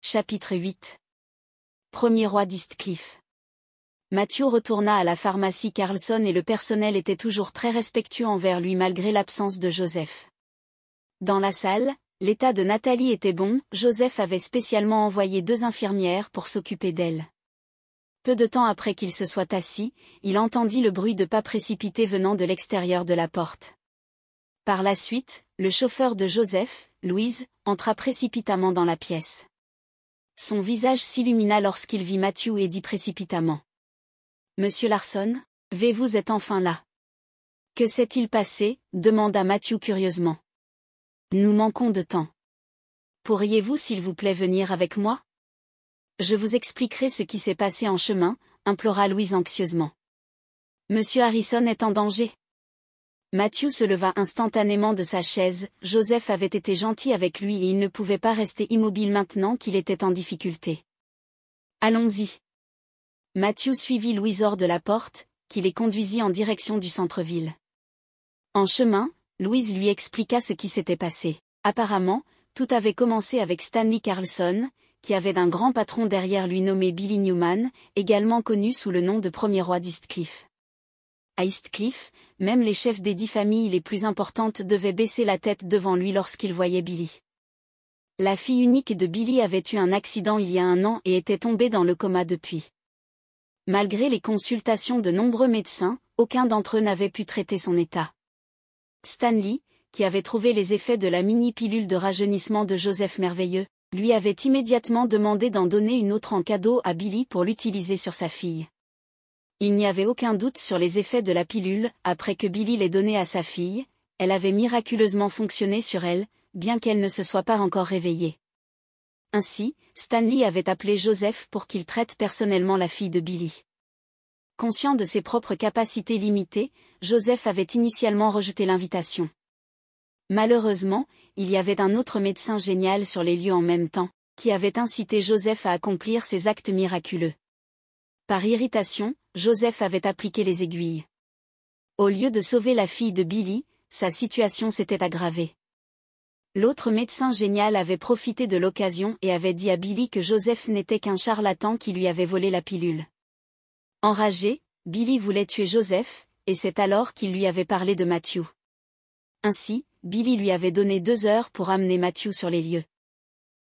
Chapitre 8 Premier roi d'Eastcliff Mathieu retourna à la pharmacie Carlson et le personnel était toujours très respectueux envers lui malgré l'absence de Joseph. Dans la salle, l'état de Nathalie était bon, Joseph avait spécialement envoyé deux infirmières pour s'occuper d'elle. Peu de temps après qu'il se soit assis, il entendit le bruit de pas précipités venant de l'extérieur de la porte. Par la suite, le chauffeur de Joseph, Louise, entra précipitamment dans la pièce. Son visage s'illumina lorsqu'il vit Mathieu et dit précipitamment. Monsieur Larson, vous êtes enfin là. Que s'est-il passé demanda Mathieu curieusement. Nous manquons de temps. Pourriez-vous s'il vous plaît venir avec moi Je vous expliquerai ce qui s'est passé en chemin, implora Louise anxieusement. Monsieur Harrison est en danger. Mathieu se leva instantanément de sa chaise, Joseph avait été gentil avec lui et il ne pouvait pas rester immobile maintenant qu'il était en difficulté. Allons-y. Mathieu suivit Louise hors de la porte, qui les conduisit en direction du centre-ville. En chemin, Louise lui expliqua ce qui s'était passé. Apparemment, tout avait commencé avec Stanley Carlson, qui avait d'un grand patron derrière lui nommé Billy Newman, également connu sous le nom de premier roi d'Eastcliff à Eastcliff, même les chefs des dix familles les plus importantes devaient baisser la tête devant lui lorsqu'ils voyaient Billy. La fille unique de Billy avait eu un accident il y a un an et était tombée dans le coma depuis. Malgré les consultations de nombreux médecins, aucun d'entre eux n'avait pu traiter son état. Stanley, qui avait trouvé les effets de la mini-pilule de rajeunissement de Joseph merveilleux, lui avait immédiatement demandé d'en donner une autre en cadeau à Billy pour l'utiliser sur sa fille. Il n'y avait aucun doute sur les effets de la pilule, après que Billy l'ait donnée à sa fille, elle avait miraculeusement fonctionné sur elle, bien qu'elle ne se soit pas encore réveillée. Ainsi, Stanley avait appelé Joseph pour qu'il traite personnellement la fille de Billy. Conscient de ses propres capacités limitées, Joseph avait initialement rejeté l'invitation. Malheureusement, il y avait un autre médecin génial sur les lieux en même temps, qui avait incité Joseph à accomplir ses actes miraculeux. Par irritation, Joseph avait appliqué les aiguilles. Au lieu de sauver la fille de Billy, sa situation s'était aggravée. L'autre médecin génial avait profité de l'occasion et avait dit à Billy que Joseph n'était qu'un charlatan qui lui avait volé la pilule. Enragé, Billy voulait tuer Joseph, et c'est alors qu'il lui avait parlé de Matthew. Ainsi, Billy lui avait donné deux heures pour amener Matthew sur les lieux.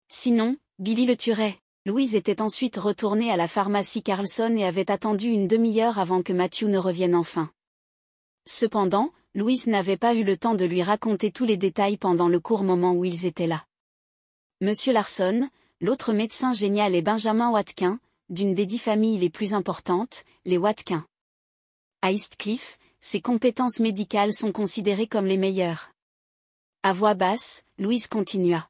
Sinon, Billy le tuerait. Louise était ensuite retournée à la pharmacie Carlson et avait attendu une demi-heure avant que Matthew ne revienne enfin. Cependant, Louise n'avait pas eu le temps de lui raconter tous les détails pendant le court moment où ils étaient là. Monsieur Larson, l'autre médecin génial est Benjamin Watkin, d'une des dix familles les plus importantes, les Watkin. À Eastcliff, ses compétences médicales sont considérées comme les meilleures. À voix basse, Louise continua.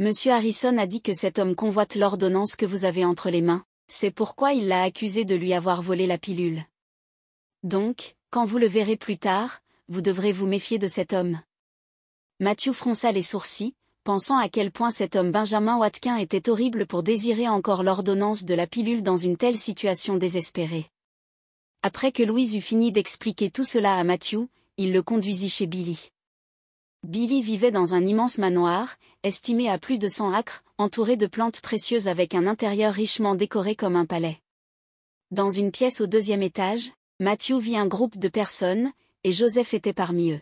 Monsieur Harrison a dit que cet homme convoite l'ordonnance que vous avez entre les mains, c'est pourquoi il l'a accusé de lui avoir volé la pilule. Donc, quand vous le verrez plus tard, vous devrez vous méfier de cet homme. Mathieu fronça les sourcils, pensant à quel point cet homme Benjamin Watkin était horrible pour désirer encore l'ordonnance de la pilule dans une telle situation désespérée. Après que Louise eut fini d'expliquer tout cela à Mathieu, il le conduisit chez Billy. Billy vivait dans un immense manoir, estimé à plus de 100 acres, entouré de plantes précieuses avec un intérieur richement décoré comme un palais. Dans une pièce au deuxième étage, Matthew vit un groupe de personnes, et Joseph était parmi eux.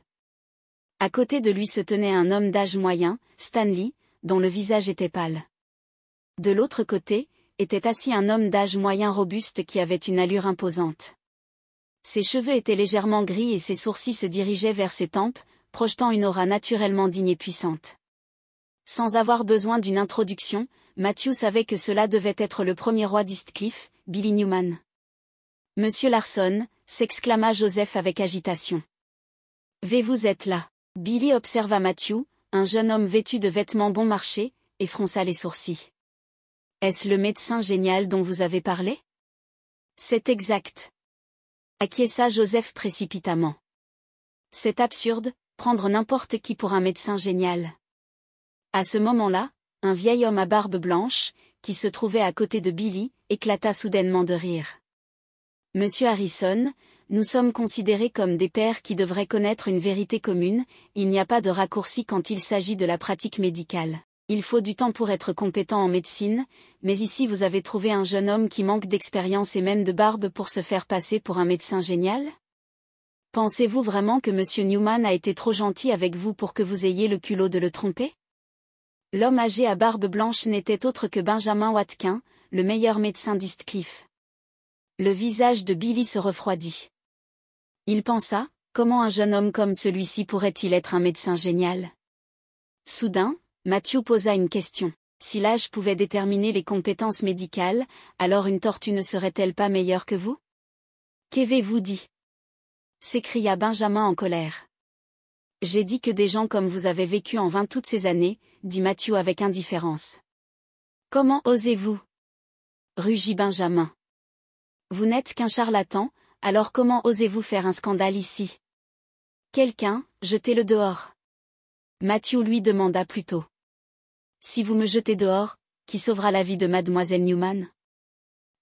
À côté de lui se tenait un homme d'âge moyen, Stanley, dont le visage était pâle. De l'autre côté, était assis un homme d'âge moyen robuste qui avait une allure imposante. Ses cheveux étaient légèrement gris et ses sourcils se dirigeaient vers ses tempes, projetant une aura naturellement digne et puissante. Sans avoir besoin d'une introduction, Mathieu savait que cela devait être le premier roi d'Eastcliff, Billy Newman. Monsieur Larson, s'exclama Joseph avec agitation. vez vous êtes là. Billy observa Mathieu, un jeune homme vêtu de vêtements bon marché, et fronça les sourcils. Est-ce le médecin génial dont vous avez parlé C'est exact. Acquiesça Joseph précipitamment. C'est absurde, prendre n'importe qui pour un médecin génial. À ce moment-là, un vieil homme à barbe blanche, qui se trouvait à côté de Billy, éclata soudainement de rire. Monsieur Harrison, nous sommes considérés comme des pères qui devraient connaître une vérité commune, il n'y a pas de raccourci quand il s'agit de la pratique médicale. Il faut du temps pour être compétent en médecine, mais ici vous avez trouvé un jeune homme qui manque d'expérience et même de barbe pour se faire passer pour un médecin génial Pensez-vous vraiment que M. Newman a été trop gentil avec vous pour que vous ayez le culot de le tromper L'homme âgé à barbe blanche n'était autre que Benjamin Watkin, le meilleur médecin d'Eastcliff. Le visage de Billy se refroidit. Il pensa, comment un jeune homme comme celui-ci pourrait-il être un médecin génial Soudain, Mathieu posa une question. Si l'âge pouvait déterminer les compétences médicales, alors une tortue ne serait-elle pas meilleure que vous Qu'avez-vous dit s'écria Benjamin en colère. J'ai dit que des gens comme vous avez vécu en vain toutes ces années, dit Mathieu avec indifférence. Comment osez-vous rugit Benjamin. Vous n'êtes qu'un charlatan, alors comment osez-vous faire un scandale ici Quelqu'un, jetez-le dehors. Mathieu lui demanda plutôt. Si vous me jetez dehors, qui sauvera la vie de mademoiselle Newman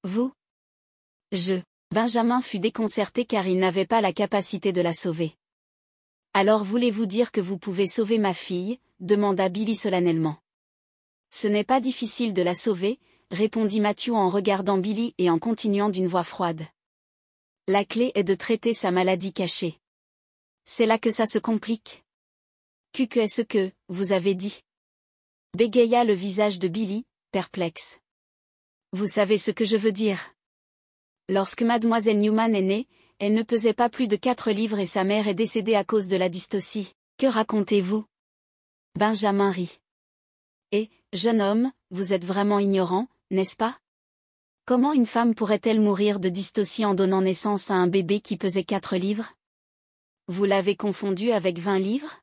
Vous Je. Benjamin fut déconcerté car il n'avait pas la capacité de la sauver. Alors voulez-vous dire que vous pouvez sauver ma fille demanda Billy solennellement. Ce n'est pas difficile de la sauver, répondit Mathieu en regardant Billy et en continuant d'une voix froide. La clé est de traiter sa maladie cachée. C'est là que ça se complique. Qu'est-ce que, vous avez dit Bégaya le visage de Billy, perplexe. Vous savez ce que je veux dire Lorsque mademoiselle Newman est née, elle ne pesait pas plus de quatre livres et sa mère est décédée à cause de la dystocie. Que racontez-vous Benjamin rit. Eh, jeune homme, vous êtes vraiment ignorant, n'est-ce pas Comment une femme pourrait-elle mourir de dystocie en donnant naissance à un bébé qui pesait quatre livres Vous l'avez confondu avec 20 livres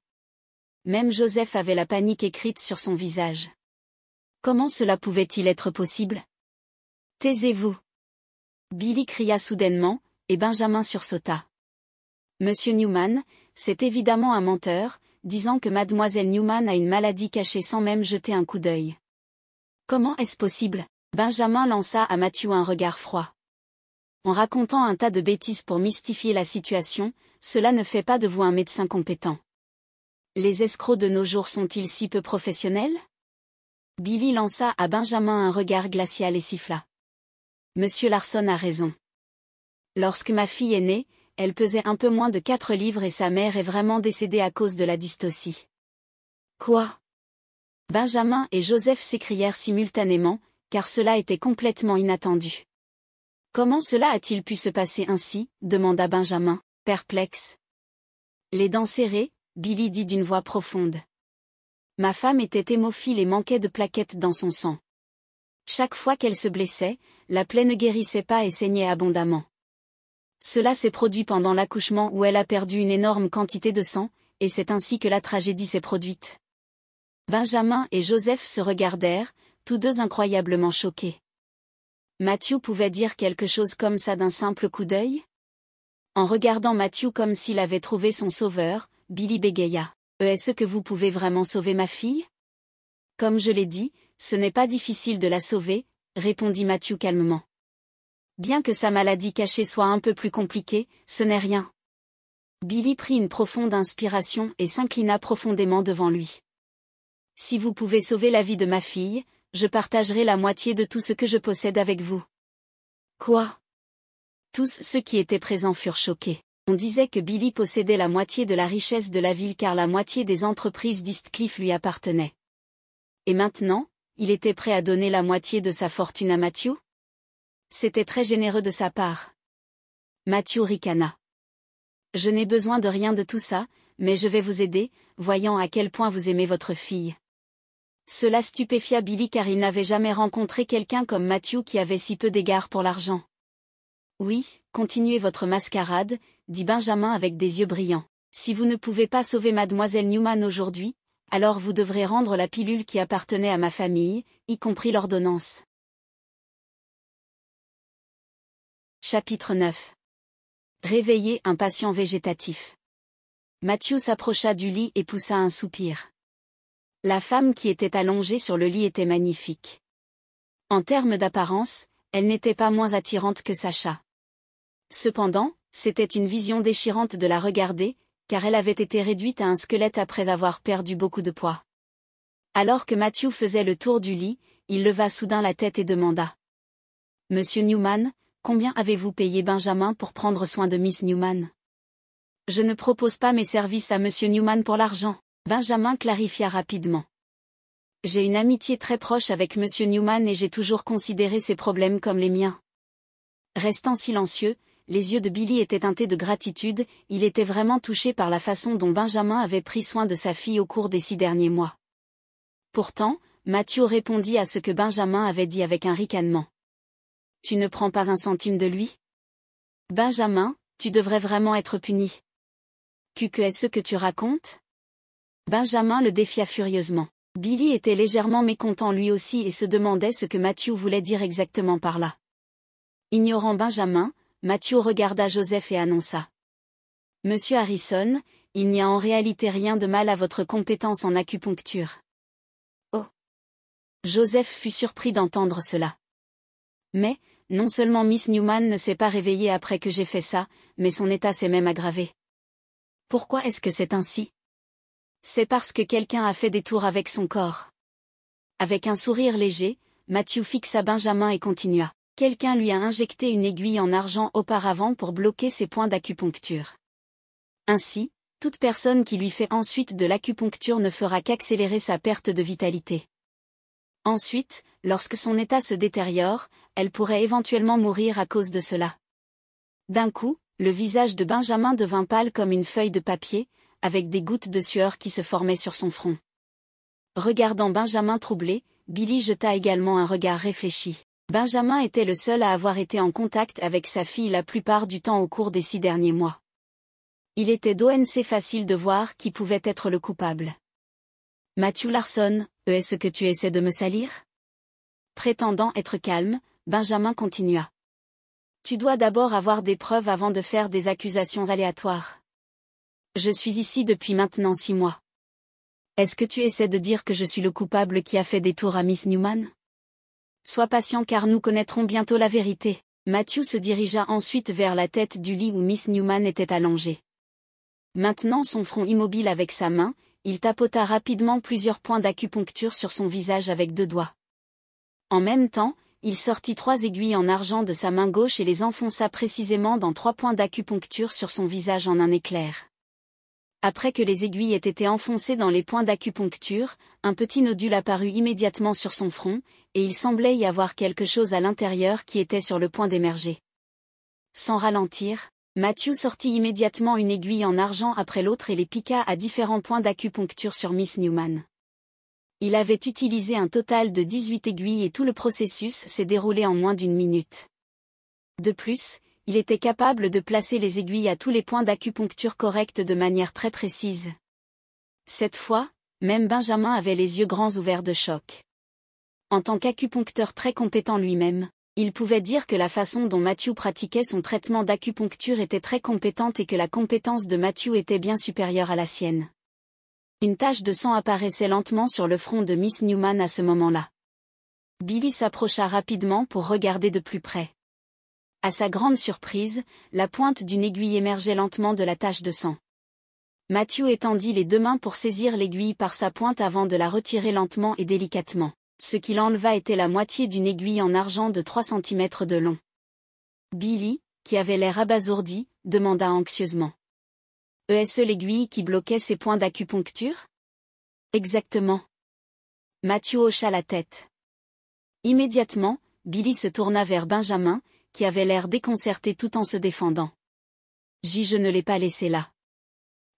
Même Joseph avait la panique écrite sur son visage. Comment cela pouvait-il être possible Taisez-vous. Billy cria soudainement, et Benjamin sursauta. Monsieur Newman, c'est évidemment un menteur, disant que mademoiselle Newman a une maladie cachée sans même jeter un coup d'œil. Comment est-ce possible Benjamin lança à Mathieu un regard froid. En racontant un tas de bêtises pour mystifier la situation, cela ne fait pas de vous un médecin compétent. Les escrocs de nos jours sont-ils si peu professionnels Billy lança à Benjamin un regard glacial et siffla. Monsieur Larson a raison. Lorsque ma fille est née, elle pesait un peu moins de 4 livres et sa mère est vraiment décédée à cause de la dystocie. Quoi Benjamin et Joseph s'écrièrent simultanément, car cela était complètement inattendu. Comment cela a-t-il pu se passer ainsi demanda Benjamin, perplexe. Les dents serrées, Billy dit d'une voix profonde. Ma femme était hémophile et manquait de plaquettes dans son sang. Chaque fois qu'elle se blessait, la plaie ne guérissait pas et saignait abondamment. Cela s'est produit pendant l'accouchement où elle a perdu une énorme quantité de sang, et c'est ainsi que la tragédie s'est produite. Benjamin et Joseph se regardèrent, tous deux incroyablement choqués. Mathieu pouvait dire quelque chose comme ça d'un simple coup d'œil En regardant Mathieu comme s'il avait trouvé son sauveur, Billy bégaya. Euh, est-ce que vous pouvez vraiment sauver ma fille Comme je l'ai dit, ce n'est pas difficile de la sauver, répondit Mathieu calmement. Bien que sa maladie cachée soit un peu plus compliquée, ce n'est rien. Billy prit une profonde inspiration et s'inclina profondément devant lui. Si vous pouvez sauver la vie de ma fille, je partagerai la moitié de tout ce que je possède avec vous. Quoi Tous ceux qui étaient présents furent choqués. On disait que Billy possédait la moitié de la richesse de la ville car la moitié des entreprises d'Eastcliff lui appartenait. Et maintenant, il était prêt à donner la moitié de sa fortune à Mathieu C'était très généreux de sa part. Mathieu ricana. Je n'ai besoin de rien de tout ça, mais je vais vous aider, voyant à quel point vous aimez votre fille. Cela stupéfia Billy car il n'avait jamais rencontré quelqu'un comme Mathieu qui avait si peu d'égard pour l'argent. Oui, continuez votre mascarade, dit Benjamin avec des yeux brillants. Si vous ne pouvez pas sauver mademoiselle Newman aujourd'hui, alors vous devrez rendre la pilule qui appartenait à ma famille, y compris l'ordonnance. Chapitre 9 Réveiller un patient végétatif. Mathieu s'approcha du lit et poussa un soupir. La femme qui était allongée sur le lit était magnifique. En termes d'apparence, elle n'était pas moins attirante que Sacha. Cependant, c'était une vision déchirante de la regarder, car elle avait été réduite à un squelette après avoir perdu beaucoup de poids. Alors que Matthew faisait le tour du lit, il leva soudain la tête et demanda. Monsieur Newman, combien avez-vous payé Benjamin pour prendre soin de Miss Newman Je ne propose pas mes services à Monsieur Newman pour l'argent, Benjamin clarifia rapidement. J'ai une amitié très proche avec Monsieur Newman et j'ai toujours considéré ses problèmes comme les miens. Restant silencieux, les yeux de Billy étaient teintés de gratitude, il était vraiment touché par la façon dont Benjamin avait pris soin de sa fille au cours des six derniers mois. Pourtant, Mathieu répondit à ce que Benjamin avait dit avec un ricanement. Tu ne prends pas un centime de lui Benjamin, tu devrais vraiment être puni. Que est-ce que tu racontes Benjamin le défia furieusement. Billy était légèrement mécontent lui aussi et se demandait ce que Mathieu voulait dire exactement par là. Ignorant Benjamin, Mathieu regarda Joseph et annonça. Monsieur Harrison, il n'y a en réalité rien de mal à votre compétence en acupuncture. Oh Joseph fut surpris d'entendre cela. Mais, non seulement Miss Newman ne s'est pas réveillée après que j'ai fait ça, mais son état s'est même aggravé. Pourquoi est-ce que c'est ainsi C'est parce que quelqu'un a fait des tours avec son corps. Avec un sourire léger, Mathieu fixa Benjamin et continua. Quelqu'un lui a injecté une aiguille en argent auparavant pour bloquer ses points d'acupuncture. Ainsi, toute personne qui lui fait ensuite de l'acupuncture ne fera qu'accélérer sa perte de vitalité. Ensuite, lorsque son état se détériore, elle pourrait éventuellement mourir à cause de cela. D'un coup, le visage de Benjamin devint pâle comme une feuille de papier, avec des gouttes de sueur qui se formaient sur son front. Regardant Benjamin troublé, Billy jeta également un regard réfléchi. Benjamin était le seul à avoir été en contact avec sa fille la plupart du temps au cours des six derniers mois. Il était d'ONC facile de voir qui pouvait être le coupable. Matthew Larson, est-ce que tu essaies de me salir Prétendant être calme, Benjamin continua. Tu dois d'abord avoir des preuves avant de faire des accusations aléatoires. Je suis ici depuis maintenant six mois. Est-ce que tu essaies de dire que je suis le coupable qui a fait des tours à Miss Newman Sois patient car nous connaîtrons bientôt la vérité. Matthew se dirigea ensuite vers la tête du lit où Miss Newman était allongée. Maintenant son front immobile avec sa main, il tapota rapidement plusieurs points d'acupuncture sur son visage avec deux doigts. En même temps, il sortit trois aiguilles en argent de sa main gauche et les enfonça précisément dans trois points d'acupuncture sur son visage en un éclair. Après que les aiguilles aient été enfoncées dans les points d'acupuncture, un petit nodule apparut immédiatement sur son front, et il semblait y avoir quelque chose à l'intérieur qui était sur le point d'émerger. Sans ralentir, Matthew sortit immédiatement une aiguille en argent après l'autre et les piqua à différents points d'acupuncture sur Miss Newman. Il avait utilisé un total de 18 aiguilles et tout le processus s'est déroulé en moins d'une minute. De plus, il était capable de placer les aiguilles à tous les points d'acupuncture corrects de manière très précise. Cette fois, même Benjamin avait les yeux grands ouverts de choc. En tant qu'acupuncteur très compétent lui-même, il pouvait dire que la façon dont Matthew pratiquait son traitement d'acupuncture était très compétente et que la compétence de Matthew était bien supérieure à la sienne. Une tache de sang apparaissait lentement sur le front de Miss Newman à ce moment-là. Billy s'approcha rapidement pour regarder de plus près. À sa grande surprise, la pointe d'une aiguille émergeait lentement de la tache de sang. Mathieu étendit les deux mains pour saisir l'aiguille par sa pointe avant de la retirer lentement et délicatement. Ce qu'il enleva était la moitié d'une aiguille en argent de 3 cm de long. Billy, qui avait l'air abasourdi, demanda anxieusement. Est-ce e l'aiguille qui bloquait ses points d'acupuncture Exactement. Mathieu hocha la tête. Immédiatement, Billy se tourna vers Benjamin, qui avait l'air déconcerté tout en se défendant. J'y Je ne l'ai pas laissé là.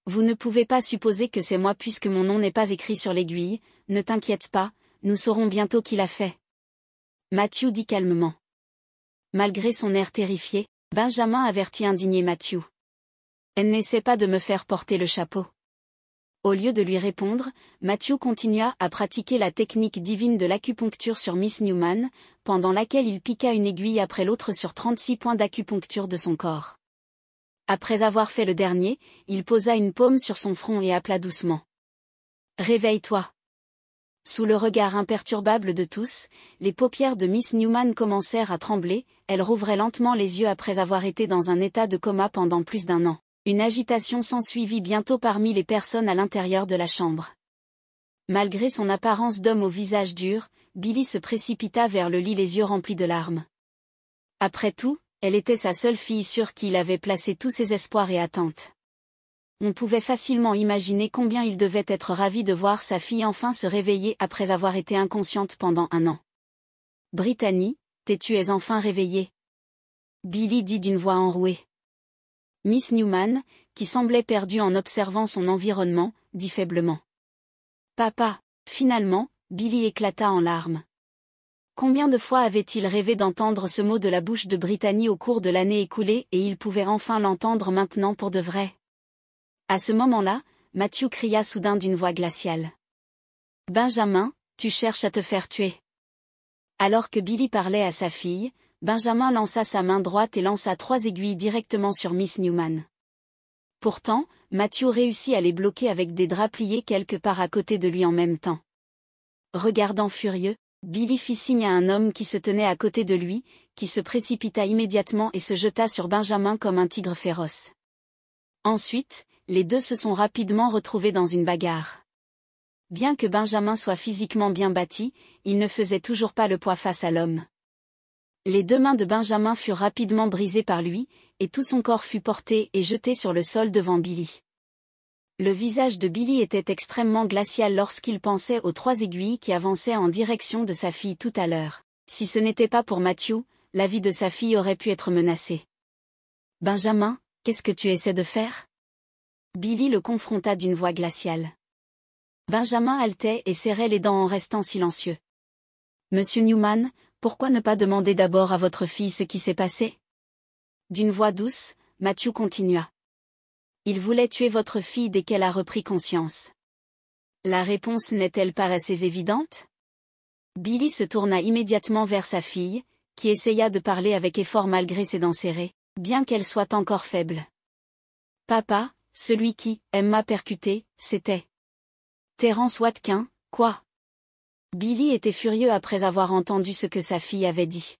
Vous ne pouvez pas supposer que c'est moi puisque mon nom n'est pas écrit sur l'aiguille, ne t'inquiète pas, nous saurons bientôt qui l'a fait. Mathieu dit calmement. Malgré son air terrifié, Benjamin avertit indigné Mathieu. Elle n'essaie pas de me faire porter le chapeau. Au lieu de lui répondre, Matthew continua à pratiquer la technique divine de l'acupuncture sur Miss Newman, pendant laquelle il piqua une aiguille après l'autre sur 36 points d'acupuncture de son corps. Après avoir fait le dernier, il posa une paume sur son front et appela doucement. Réveille-toi. Sous le regard imperturbable de tous, les paupières de Miss Newman commencèrent à trembler, elle rouvrait lentement les yeux après avoir été dans un état de coma pendant plus d'un an. Une agitation s'ensuivit bientôt parmi les personnes à l'intérieur de la chambre. Malgré son apparence d'homme au visage dur, Billy se précipita vers le lit les yeux remplis de larmes. Après tout, elle était sa seule fille sur qui il avait placé tous ses espoirs et attentes. On pouvait facilement imaginer combien il devait être ravi de voir sa fille enfin se réveiller après avoir été inconsciente pendant un an. Brittany, t'es-tu enfin réveillée Billy dit d'une voix enrouée. Miss Newman, qui semblait perdue en observant son environnement, dit faiblement. Papa, finalement, Billy éclata en larmes. Combien de fois avait-il rêvé d'entendre ce mot de la bouche de Brittany au cours de l'année écoulée et il pouvait enfin l'entendre maintenant pour de vrai. À ce moment-là, Mathieu cria soudain d'une voix glaciale. Benjamin, tu cherches à te faire tuer. Alors que Billy parlait à sa fille, Benjamin lança sa main droite et lança trois aiguilles directement sur Miss Newman. Pourtant, Matthew réussit à les bloquer avec des draps pliés quelque part à côté de lui en même temps. Regardant furieux, Billy fit signe à un homme qui se tenait à côté de lui, qui se précipita immédiatement et se jeta sur Benjamin comme un tigre féroce. Ensuite, les deux se sont rapidement retrouvés dans une bagarre. Bien que Benjamin soit physiquement bien bâti, il ne faisait toujours pas le poids face à l'homme. Les deux mains de Benjamin furent rapidement brisées par lui, et tout son corps fut porté et jeté sur le sol devant Billy. Le visage de Billy était extrêmement glacial lorsqu'il pensait aux trois aiguilles qui avançaient en direction de sa fille tout à l'heure. Si ce n'était pas pour Matthew, la vie de sa fille aurait pu être menacée. Benjamin, qu'est-ce que tu essaies de faire Billy le confronta d'une voix glaciale. Benjamin haletait et serrait les dents en restant silencieux. Monsieur Newman, pourquoi ne pas demander d'abord à votre fille ce qui s'est passé D'une voix douce, Mathieu continua. Il voulait tuer votre fille dès qu'elle a repris conscience. La réponse n'est-elle pas assez évidente Billy se tourna immédiatement vers sa fille, qui essaya de parler avec effort malgré ses dents serrées, bien qu'elle soit encore faible. Papa, celui qui, m'a percuté, c'était. Terence Watkin, quoi Billy était furieux après avoir entendu ce que sa fille avait dit.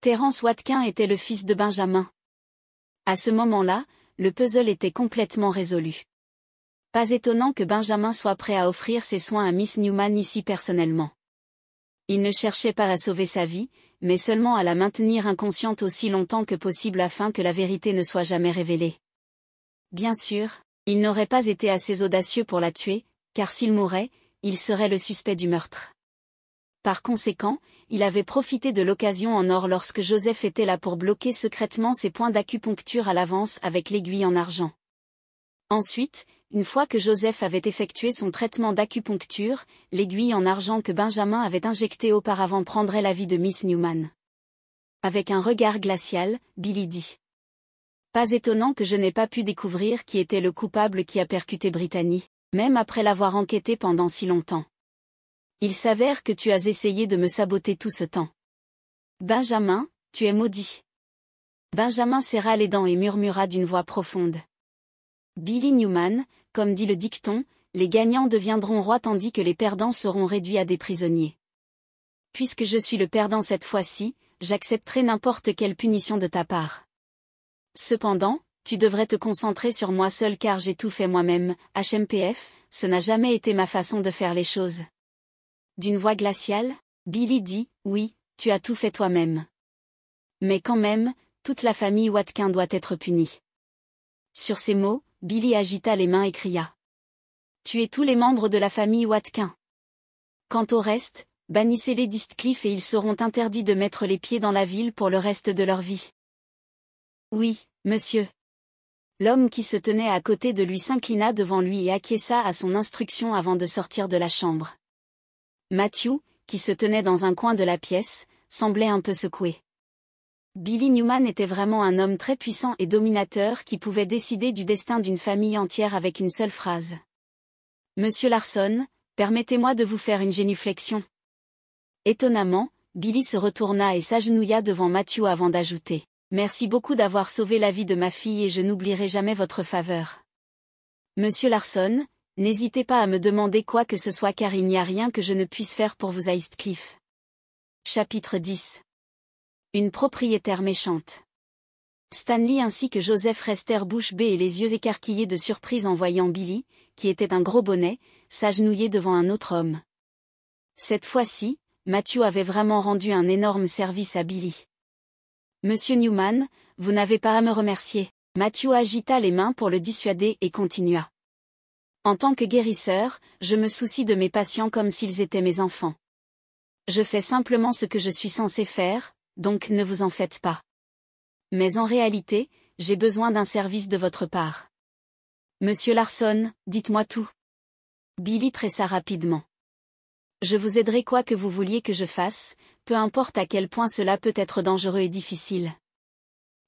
Terence Watkin était le fils de Benjamin. À ce moment-là, le puzzle était complètement résolu. Pas étonnant que Benjamin soit prêt à offrir ses soins à Miss Newman ici personnellement. Il ne cherchait pas à sauver sa vie, mais seulement à la maintenir inconsciente aussi longtemps que possible afin que la vérité ne soit jamais révélée. Bien sûr, il n'aurait pas été assez audacieux pour la tuer, car s'il mourait, il serait le suspect du meurtre. Par conséquent, il avait profité de l'occasion en or lorsque Joseph était là pour bloquer secrètement ses points d'acupuncture à l'avance avec l'aiguille en argent. Ensuite, une fois que Joseph avait effectué son traitement d'acupuncture, l'aiguille en argent que Benjamin avait injectée auparavant prendrait la vie de Miss Newman. Avec un regard glacial, Billy dit. Pas étonnant que je n'ai pas pu découvrir qui était le coupable qui a percuté Brittany même après l'avoir enquêté pendant si longtemps. Il s'avère que tu as essayé de me saboter tout ce temps. Benjamin, tu es maudit. Benjamin serra les dents et murmura d'une voix profonde. Billy Newman, comme dit le dicton, les gagnants deviendront rois tandis que les perdants seront réduits à des prisonniers. Puisque je suis le perdant cette fois-ci, j'accepterai n'importe quelle punition de ta part. Cependant, tu devrais te concentrer sur moi seul car j'ai tout fait moi-même, HMPF, ce n'a jamais été ma façon de faire les choses. D'une voix glaciale, Billy dit, oui, tu as tout fait toi-même. Mais quand même, toute la famille Watkin doit être punie. Sur ces mots, Billy agita les mains et cria. Tu es tous les membres de la famille Watkin. Quant au reste, bannissez-les Distcliff et ils seront interdits de mettre les pieds dans la ville pour le reste de leur vie. Oui, monsieur. L'homme qui se tenait à côté de lui s'inclina devant lui et acquiesça à son instruction avant de sortir de la chambre. Matthew, qui se tenait dans un coin de la pièce, semblait un peu secoué. Billy Newman était vraiment un homme très puissant et dominateur qui pouvait décider du destin d'une famille entière avec une seule phrase. Monsieur Larson, permettez-moi de vous faire une génuflexion. Étonnamment, Billy se retourna et s'agenouilla devant Matthew avant d'ajouter. Merci beaucoup d'avoir sauvé la vie de ma fille et je n'oublierai jamais votre faveur. Monsieur Larson, n'hésitez pas à me demander quoi que ce soit car il n'y a rien que je ne puisse faire pour vous à Eastcliff. Chapitre 10 Une propriétaire méchante Stanley ainsi que Joseph restèrent bouche bée et les yeux écarquillés de surprise en voyant Billy, qui était un gros bonnet, s'agenouiller devant un autre homme. Cette fois-ci, Matthew avait vraiment rendu un énorme service à Billy. Monsieur Newman, vous n'avez pas à me remercier. Mathieu agita les mains pour le dissuader et continua. En tant que guérisseur, je me soucie de mes patients comme s'ils étaient mes enfants. Je fais simplement ce que je suis censé faire, donc ne vous en faites pas. Mais en réalité, j'ai besoin d'un service de votre part. Monsieur Larson, dites-moi tout. Billy pressa rapidement. Je vous aiderai quoi que vous vouliez que je fasse, peu importe à quel point cela peut être dangereux et difficile.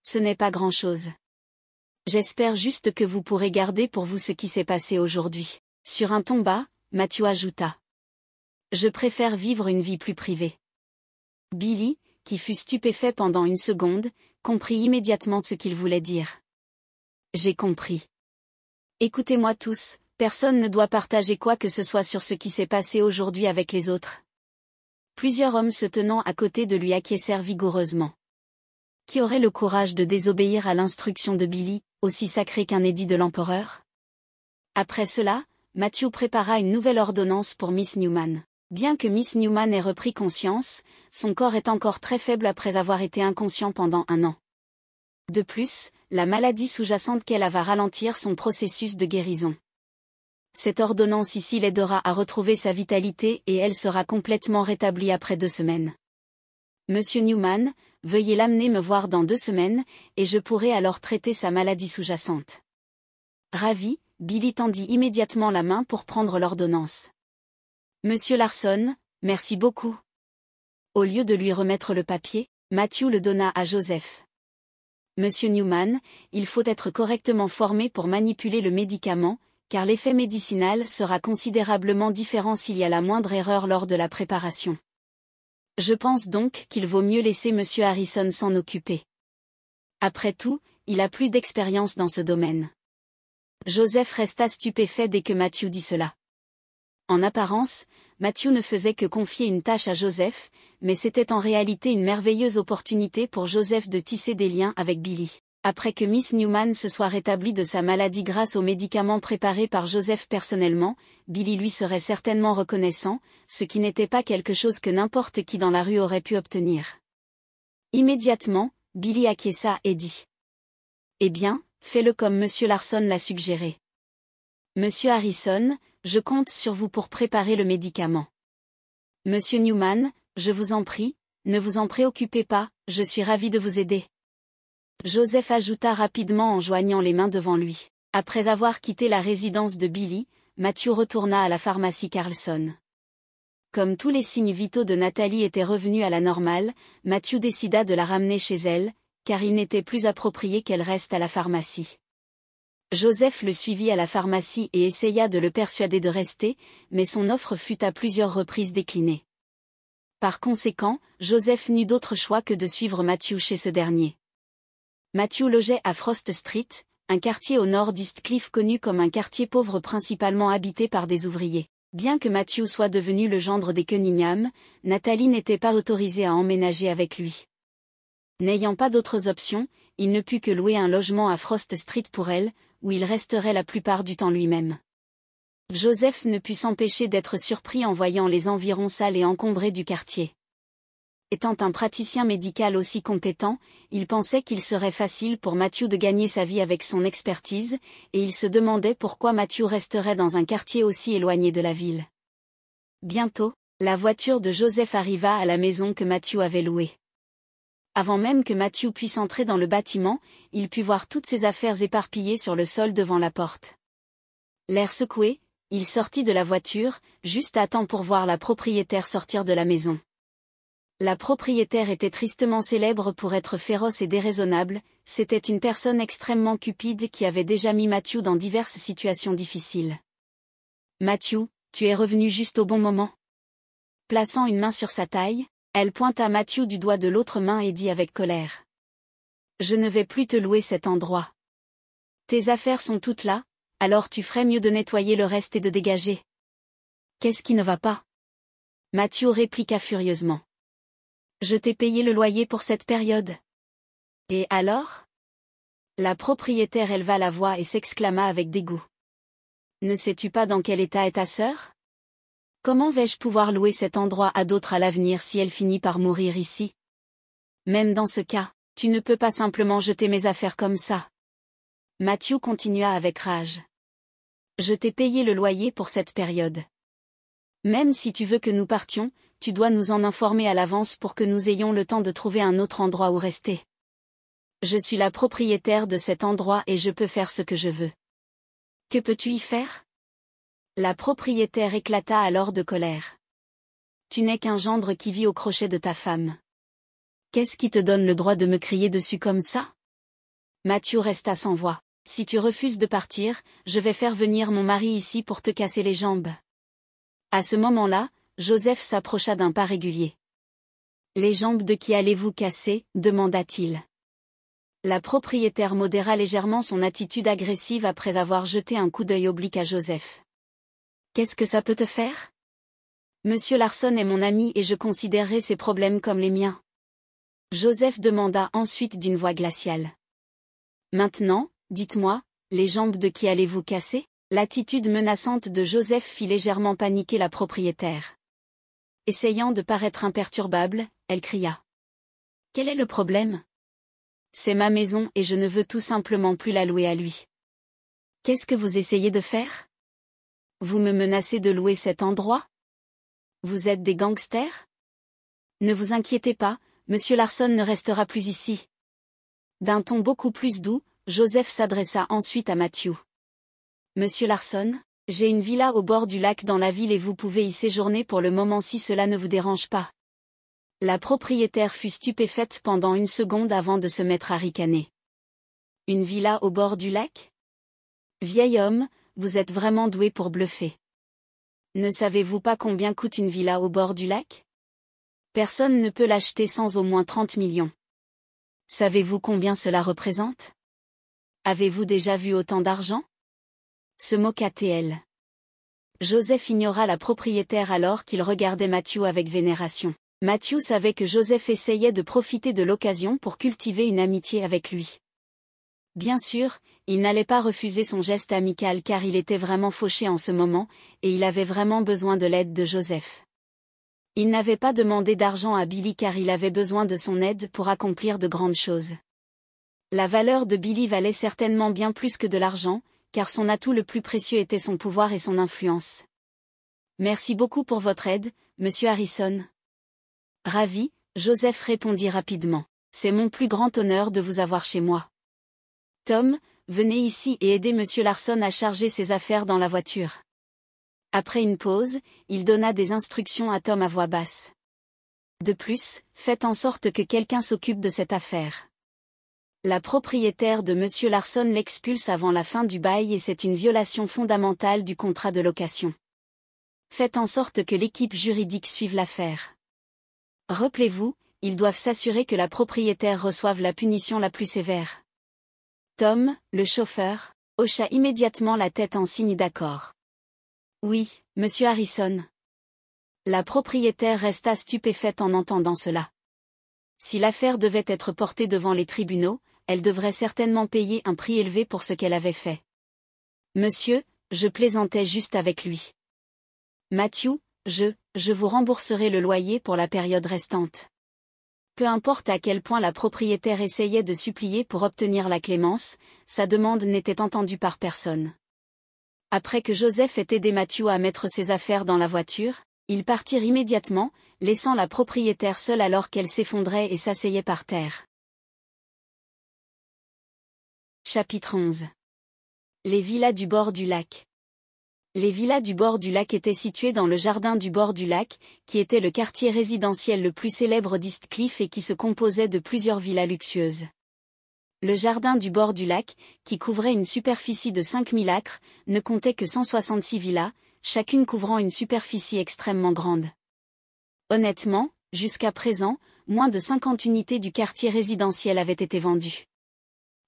Ce n'est pas grand-chose. J'espère juste que vous pourrez garder pour vous ce qui s'est passé aujourd'hui. Sur un ton bas, Mathieu ajouta. Je préfère vivre une vie plus privée. Billy, qui fut stupéfait pendant une seconde, comprit immédiatement ce qu'il voulait dire. J'ai compris. Écoutez-moi tous, personne ne doit partager quoi que ce soit sur ce qui s'est passé aujourd'hui avec les autres plusieurs hommes se tenant à côté de lui acquiescèrent vigoureusement. Qui aurait le courage de désobéir à l'instruction de Billy, aussi sacrée qu'un édit de l'empereur Après cela, Matthew prépara une nouvelle ordonnance pour Miss Newman. Bien que Miss Newman ait repris conscience, son corps est encore très faible après avoir été inconscient pendant un an. De plus, la maladie sous-jacente qu'elle a va ralentir son processus de guérison. Cette ordonnance ici l'aidera à retrouver sa vitalité et elle sera complètement rétablie après deux semaines. Monsieur Newman, veuillez l'amener me voir dans deux semaines, et je pourrai alors traiter sa maladie sous-jacente. Ravi, Billy tendit immédiatement la main pour prendre l'ordonnance. Monsieur Larson, merci beaucoup. Au lieu de lui remettre le papier, Matthew le donna à Joseph. Monsieur Newman, il faut être correctement formé pour manipuler le médicament, car l'effet médicinal sera considérablement différent s'il y a la moindre erreur lors de la préparation. Je pense donc qu'il vaut mieux laisser M. Harrison s'en occuper. Après tout, il a plus d'expérience dans ce domaine. Joseph resta stupéfait dès que Matthew dit cela. En apparence, Matthew ne faisait que confier une tâche à Joseph, mais c'était en réalité une merveilleuse opportunité pour Joseph de tisser des liens avec Billy après que Miss Newman se soit rétablie de sa maladie grâce aux médicaments préparés par Joseph personnellement, Billy lui serait certainement reconnaissant, ce qui n'était pas quelque chose que n'importe qui dans la rue aurait pu obtenir. Immédiatement, Billy acquiesça et dit. Eh bien, fais-le comme Monsieur Larson l'a suggéré. Monsieur Harrison, je compte sur vous pour préparer le médicament. Monsieur Newman, je vous en prie, ne vous en préoccupez pas, je suis ravi de vous aider. Joseph ajouta rapidement en joignant les mains devant lui. Après avoir quitté la résidence de Billy, Mathieu retourna à la pharmacie Carlson. Comme tous les signes vitaux de Nathalie étaient revenus à la normale, Mathieu décida de la ramener chez elle, car il n'était plus approprié qu'elle reste à la pharmacie. Joseph le suivit à la pharmacie et essaya de le persuader de rester, mais son offre fut à plusieurs reprises déclinée. Par conséquent, Joseph n'eut d'autre choix que de suivre Mathieu chez ce dernier. Matthew logeait à Frost Street, un quartier au nord d'East Cliff connu comme un quartier pauvre principalement habité par des ouvriers. Bien que Matthew soit devenu le gendre des Cunningham, Nathalie n'était pas autorisée à emménager avec lui. N'ayant pas d'autres options, il ne put que louer un logement à Frost Street pour elle, où il resterait la plupart du temps lui-même. Joseph ne put s'empêcher d'être surpris en voyant les environs sales et encombrés du quartier. Étant un praticien médical aussi compétent, il pensait qu'il serait facile pour Mathieu de gagner sa vie avec son expertise, et il se demandait pourquoi Mathieu resterait dans un quartier aussi éloigné de la ville. Bientôt, la voiture de Joseph arriva à la maison que Mathieu avait louée. Avant même que Mathieu puisse entrer dans le bâtiment, il put voir toutes ses affaires éparpillées sur le sol devant la porte. L'air secoué, il sortit de la voiture, juste à temps pour voir la propriétaire sortir de la maison. La propriétaire était tristement célèbre pour être féroce et déraisonnable, c'était une personne extrêmement cupide qui avait déjà mis Mathieu dans diverses situations difficiles. Mathieu, tu es revenu juste au bon moment. Plaçant une main sur sa taille, elle pointa Mathieu du doigt de l'autre main et dit avec colère. Je ne vais plus te louer cet endroit. Tes affaires sont toutes là, alors tu ferais mieux de nettoyer le reste et de dégager. Qu'est-ce qui ne va pas Mathieu répliqua furieusement. Je t'ai payé le loyer pour cette période. Et alors La propriétaire éleva la voix et s'exclama avec dégoût. Ne sais-tu pas dans quel état est ta sœur Comment vais-je pouvoir louer cet endroit à d'autres à l'avenir si elle finit par mourir ici Même dans ce cas, tu ne peux pas simplement jeter mes affaires comme ça. Mathieu continua avec rage. Je t'ai payé le loyer pour cette période. Même si tu veux que nous partions, tu dois nous en informer à l'avance pour que nous ayons le temps de trouver un autre endroit où rester. Je suis la propriétaire de cet endroit et je peux faire ce que je veux. Que peux-tu y faire La propriétaire éclata alors de colère. Tu n'es qu'un gendre qui vit au crochet de ta femme. Qu'est-ce qui te donne le droit de me crier dessus comme ça Mathieu resta sans voix. Si tu refuses de partir, je vais faire venir mon mari ici pour te casser les jambes. À ce moment-là, Joseph s'approcha d'un pas régulier. Les jambes de qui allez-vous casser demanda-t-il. La propriétaire modéra légèrement son attitude agressive après avoir jeté un coup d'œil oblique à Joseph. Qu'est-ce que ça peut te faire Monsieur Larson est mon ami et je considérerai ses problèmes comme les miens. Joseph demanda ensuite d'une voix glaciale. Maintenant, dites-moi, les jambes de qui allez-vous casser L'attitude menaçante de Joseph fit légèrement paniquer la propriétaire. Essayant de paraître imperturbable, elle cria. Quel est le problème C'est ma maison et je ne veux tout simplement plus la louer à lui. Qu'est-ce que vous essayez de faire Vous me menacez de louer cet endroit Vous êtes des gangsters Ne vous inquiétez pas, Monsieur Larson ne restera plus ici. D'un ton beaucoup plus doux, Joseph s'adressa ensuite à Mathieu. « Monsieur Larson j'ai une villa au bord du lac dans la ville et vous pouvez y séjourner pour le moment si cela ne vous dérange pas. La propriétaire fut stupéfaite pendant une seconde avant de se mettre à ricaner. Une villa au bord du lac Vieil homme, vous êtes vraiment doué pour bluffer. Ne savez-vous pas combien coûte une villa au bord du lac Personne ne peut l'acheter sans au moins 30 millions. Savez-vous combien cela représente Avez-vous déjà vu autant d'argent se moqua t Joseph ignora la propriétaire alors qu'il regardait Mathieu avec vénération. Mathieu savait que Joseph essayait de profiter de l'occasion pour cultiver une amitié avec lui. Bien sûr, il n'allait pas refuser son geste amical car il était vraiment fauché en ce moment, et il avait vraiment besoin de l'aide de Joseph. Il n'avait pas demandé d'argent à Billy car il avait besoin de son aide pour accomplir de grandes choses. La valeur de Billy valait certainement bien plus que de l'argent, car son atout le plus précieux était son pouvoir et son influence. Merci beaucoup pour votre aide, monsieur Harrison. Ravi, Joseph répondit rapidement. C'est mon plus grand honneur de vous avoir chez moi. Tom, venez ici et aidez monsieur Larson à charger ses affaires dans la voiture. Après une pause, il donna des instructions à Tom à voix basse. De plus, faites en sorte que quelqu'un s'occupe de cette affaire. La propriétaire de M. Larson l'expulse avant la fin du bail et c'est une violation fondamentale du contrat de location. Faites en sorte que l'équipe juridique suive l'affaire. Rappelez-vous, ils doivent s'assurer que la propriétaire reçoive la punition la plus sévère. Tom, le chauffeur, hocha immédiatement la tête en signe d'accord. Oui, monsieur Harrison. La propriétaire resta stupéfaite en entendant cela. Si l'affaire devait être portée devant les tribunaux, elle devrait certainement payer un prix élevé pour ce qu'elle avait fait. Monsieur, je plaisantais juste avec lui. Mathieu, je, je vous rembourserai le loyer pour la période restante. Peu importe à quel point la propriétaire essayait de supplier pour obtenir la clémence, sa demande n'était entendue par personne. Après que Joseph ait aidé Mathieu à mettre ses affaires dans la voiture, ils partirent immédiatement, laissant la propriétaire seule alors qu'elle s'effondrait et s'asseyait par terre. Chapitre 11 Les villas du bord du lac Les villas du bord du lac étaient situées dans le jardin du bord du lac, qui était le quartier résidentiel le plus célèbre d'Eastcliff et qui se composait de plusieurs villas luxueuses. Le jardin du bord du lac, qui couvrait une superficie de 5000 acres, ne comptait que 166 villas, chacune couvrant une superficie extrêmement grande. Honnêtement, jusqu'à présent, moins de 50 unités du quartier résidentiel avaient été vendues.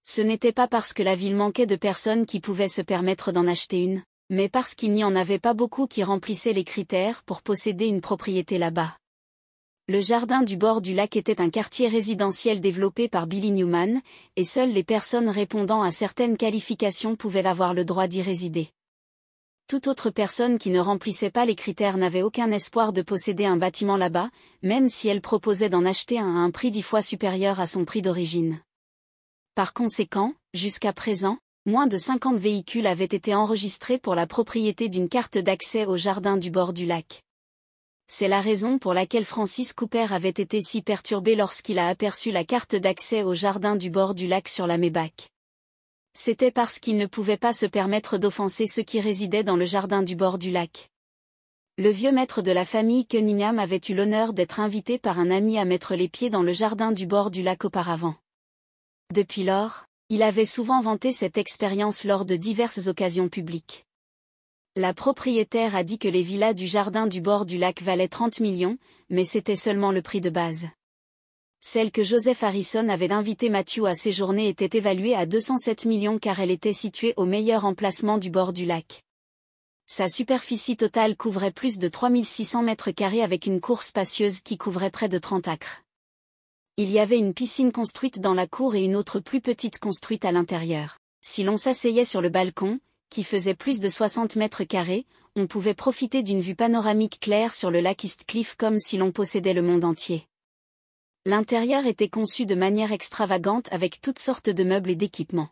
Ce n'était pas parce que la ville manquait de personnes qui pouvaient se permettre d'en acheter une, mais parce qu'il n'y en avait pas beaucoup qui remplissaient les critères pour posséder une propriété là-bas. Le jardin du bord du lac était un quartier résidentiel développé par Billy Newman, et seules les personnes répondant à certaines qualifications pouvaient avoir le droit d'y résider. Toute autre personne qui ne remplissait pas les critères n'avait aucun espoir de posséder un bâtiment là-bas, même si elle proposait d'en acheter un à un prix dix fois supérieur à son prix d'origine. Par conséquent, jusqu'à présent, moins de 50 véhicules avaient été enregistrés pour la propriété d'une carte d'accès au jardin du bord du lac. C'est la raison pour laquelle Francis Cooper avait été si perturbé lorsqu'il a aperçu la carte d'accès au jardin du bord du lac sur la Mébac. C'était parce qu'il ne pouvait pas se permettre d'offenser ceux qui résidaient dans le jardin du bord du lac. Le vieux maître de la famille Cunningham avait eu l'honneur d'être invité par un ami à mettre les pieds dans le jardin du bord du lac auparavant. Depuis lors, il avait souvent vanté cette expérience lors de diverses occasions publiques. La propriétaire a dit que les villas du jardin du bord du lac valaient 30 millions, mais c'était seulement le prix de base. Celle que Joseph Harrison avait invité Mathieu à séjourner était évaluée à 207 millions car elle était située au meilleur emplacement du bord du lac. Sa superficie totale couvrait plus de 3600 mètres carrés avec une cour spacieuse qui couvrait près de 30 acres. Il y avait une piscine construite dans la cour et une autre plus petite construite à l'intérieur. Si l'on s'asseyait sur le balcon, qui faisait plus de 60 mètres carrés, on pouvait profiter d'une vue panoramique claire sur le lac Cliff comme si l'on possédait le monde entier. L'intérieur était conçu de manière extravagante avec toutes sortes de meubles et d'équipements.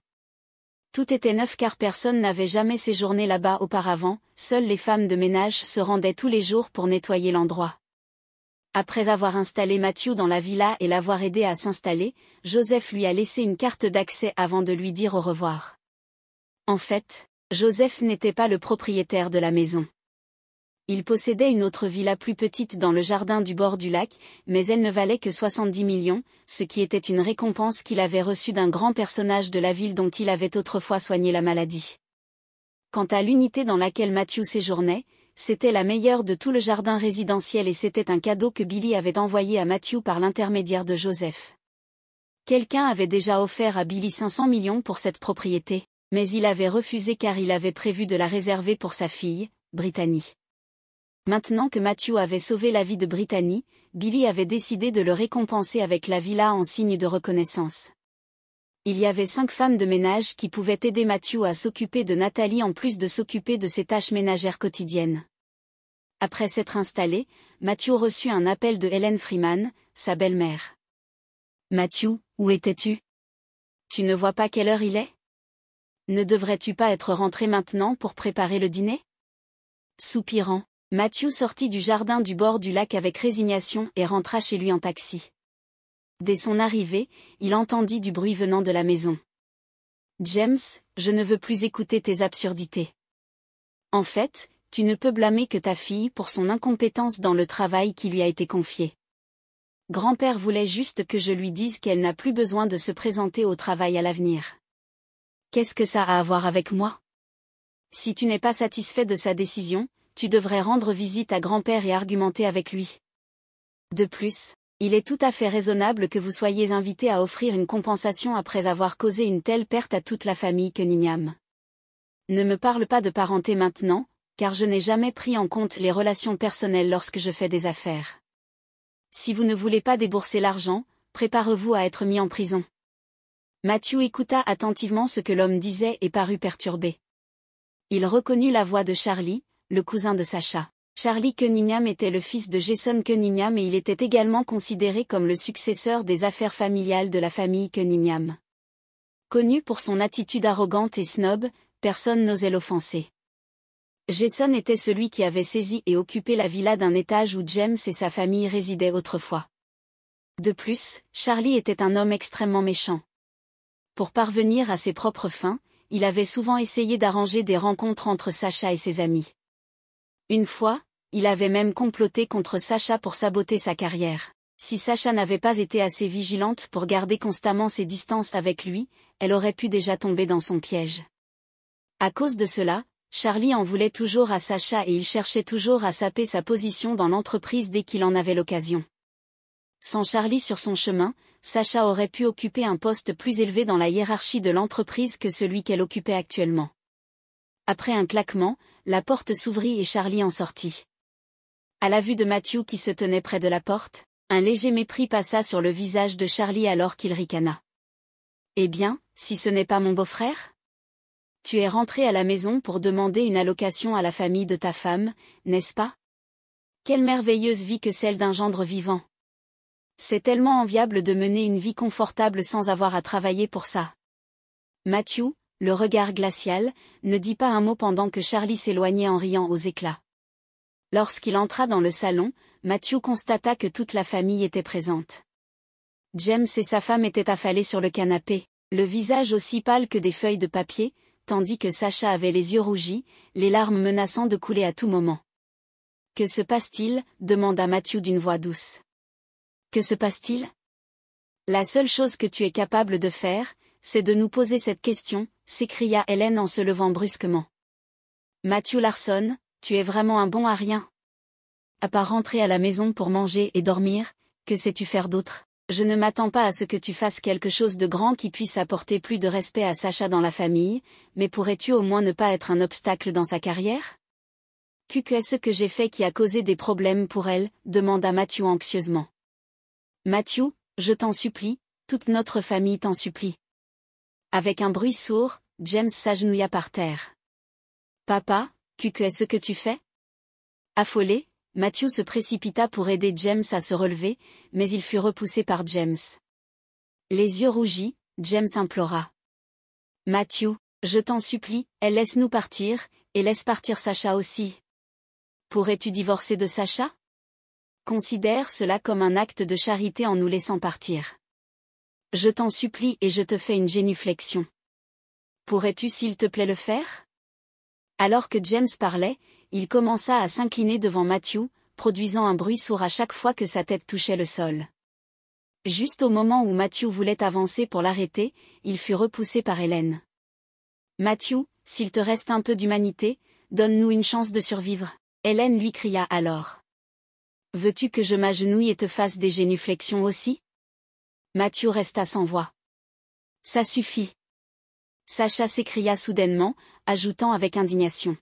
Tout était neuf car personne n'avait jamais séjourné là-bas auparavant, seules les femmes de ménage se rendaient tous les jours pour nettoyer l'endroit. Après avoir installé Mathieu dans la villa et l'avoir aidé à s'installer, Joseph lui a laissé une carte d'accès avant de lui dire au revoir. En fait, Joseph n'était pas le propriétaire de la maison. Il possédait une autre villa plus petite dans le jardin du bord du lac, mais elle ne valait que 70 millions, ce qui était une récompense qu'il avait reçue d'un grand personnage de la ville dont il avait autrefois soigné la maladie. Quant à l'unité dans laquelle Mathieu séjournait, c'était la meilleure de tout le jardin résidentiel et c'était un cadeau que Billy avait envoyé à Matthew par l'intermédiaire de Joseph. Quelqu'un avait déjà offert à Billy 500 millions pour cette propriété, mais il avait refusé car il avait prévu de la réserver pour sa fille, Brittany. Maintenant que Matthew avait sauvé la vie de Brittany, Billy avait décidé de le récompenser avec la villa en signe de reconnaissance il y avait cinq femmes de ménage qui pouvaient aider Mathieu à s'occuper de Nathalie en plus de s'occuper de ses tâches ménagères quotidiennes. Après s'être installé, Mathieu reçut un appel de Hélène Freeman, sa belle-mère. Mathieu, où étais-tu Tu ne vois pas quelle heure il est Ne devrais-tu pas être rentré maintenant pour préparer le dîner Soupirant, Mathieu sortit du jardin du bord du lac avec résignation et rentra chez lui en taxi. Dès son arrivée, il entendit du bruit venant de la maison. James, je ne veux plus écouter tes absurdités. En fait, tu ne peux blâmer que ta fille pour son incompétence dans le travail qui lui a été confié. Grand-père voulait juste que je lui dise qu'elle n'a plus besoin de se présenter au travail à l'avenir. Qu'est-ce que ça a à voir avec moi Si tu n'es pas satisfait de sa décision, tu devrais rendre visite à grand-père et argumenter avec lui. De plus, il est tout à fait raisonnable que vous soyez invité à offrir une compensation après avoir causé une telle perte à toute la famille que Cunningham. Ne me parle pas de parenté maintenant, car je n'ai jamais pris en compte les relations personnelles lorsque je fais des affaires. Si vous ne voulez pas débourser l'argent, préparez-vous à être mis en prison. Mathieu écouta attentivement ce que l'homme disait et parut perturbé. Il reconnut la voix de Charlie, le cousin de Sacha. Charlie Cunningham était le fils de Jason Cunningham et il était également considéré comme le successeur des affaires familiales de la famille Cunningham. Connu pour son attitude arrogante et snob, personne n'osait l'offenser. Jason était celui qui avait saisi et occupé la villa d'un étage où James et sa famille résidaient autrefois. De plus, Charlie était un homme extrêmement méchant. Pour parvenir à ses propres fins, il avait souvent essayé d'arranger des rencontres entre Sacha et ses amis. Une fois, il avait même comploté contre Sacha pour saboter sa carrière. Si Sacha n'avait pas été assez vigilante pour garder constamment ses distances avec lui, elle aurait pu déjà tomber dans son piège. À cause de cela, Charlie en voulait toujours à Sacha et il cherchait toujours à saper sa position dans l'entreprise dès qu'il en avait l'occasion. Sans Charlie sur son chemin, Sacha aurait pu occuper un poste plus élevé dans la hiérarchie de l'entreprise que celui qu'elle occupait actuellement. Après un claquement, la porte s'ouvrit et Charlie en sortit. À la vue de Mathieu qui se tenait près de la porte, un léger mépris passa sur le visage de Charlie alors qu'il ricana. Eh bien, si ce n'est pas mon beau-frère Tu es rentré à la maison pour demander une allocation à la famille de ta femme, n'est-ce pas Quelle merveilleuse vie que celle d'un gendre vivant C'est tellement enviable de mener une vie confortable sans avoir à travailler pour ça. Matthew, le regard glacial, ne dit pas un mot pendant que Charlie s'éloignait en riant aux éclats. Lorsqu'il entra dans le salon, Matthew constata que toute la famille était présente. James et sa femme étaient affalés sur le canapé, le visage aussi pâle que des feuilles de papier, tandis que Sacha avait les yeux rougis, les larmes menaçant de couler à tout moment. Que se passe-t-il demanda Matthew d'une voix douce. Que se passe-t-il La seule chose que tu es capable de faire, c'est de nous poser cette question, s'écria Hélène en se levant brusquement. Matthew Larson, tu es vraiment un bon à rien. À part rentrer à la maison pour manger et dormir, que sais-tu faire d'autre Je ne m'attends pas à ce que tu fasses quelque chose de grand qui puisse apporter plus de respect à Sacha dans la famille, mais pourrais-tu au moins ne pas être un obstacle dans sa carrière Qu'est-ce que j'ai fait qui a causé des problèmes pour elle demanda Mathieu anxieusement. Mathieu, je t'en supplie, toute notre famille t'en supplie. Avec un bruit sourd, James s'agenouilla par terre. Papa, que est-ce que tu fais Affolé, Matthew se précipita pour aider James à se relever, mais il fut repoussé par James. Les yeux rougis, James implora. Matthew, je t'en supplie, elle laisse-nous partir, et laisse partir Sacha aussi. Pourrais-tu divorcer de Sacha Considère cela comme un acte de charité en nous laissant partir. Je t'en supplie et je te fais une génuflexion. Pourrais-tu s'il te plaît le faire alors que James parlait, il commença à s'incliner devant Matthew, produisant un bruit sourd à chaque fois que sa tête touchait le sol. Juste au moment où Matthew voulait avancer pour l'arrêter, il fut repoussé par Hélène. Matthew, s'il te reste un peu d'humanité, donne-nous une chance de survivre. Hélène lui cria alors. Veux-tu que je m'agenouille et te fasse des génuflexions aussi Matthew resta sans voix. Ça suffit. Sacha s'écria soudainement, ajoutant avec indignation.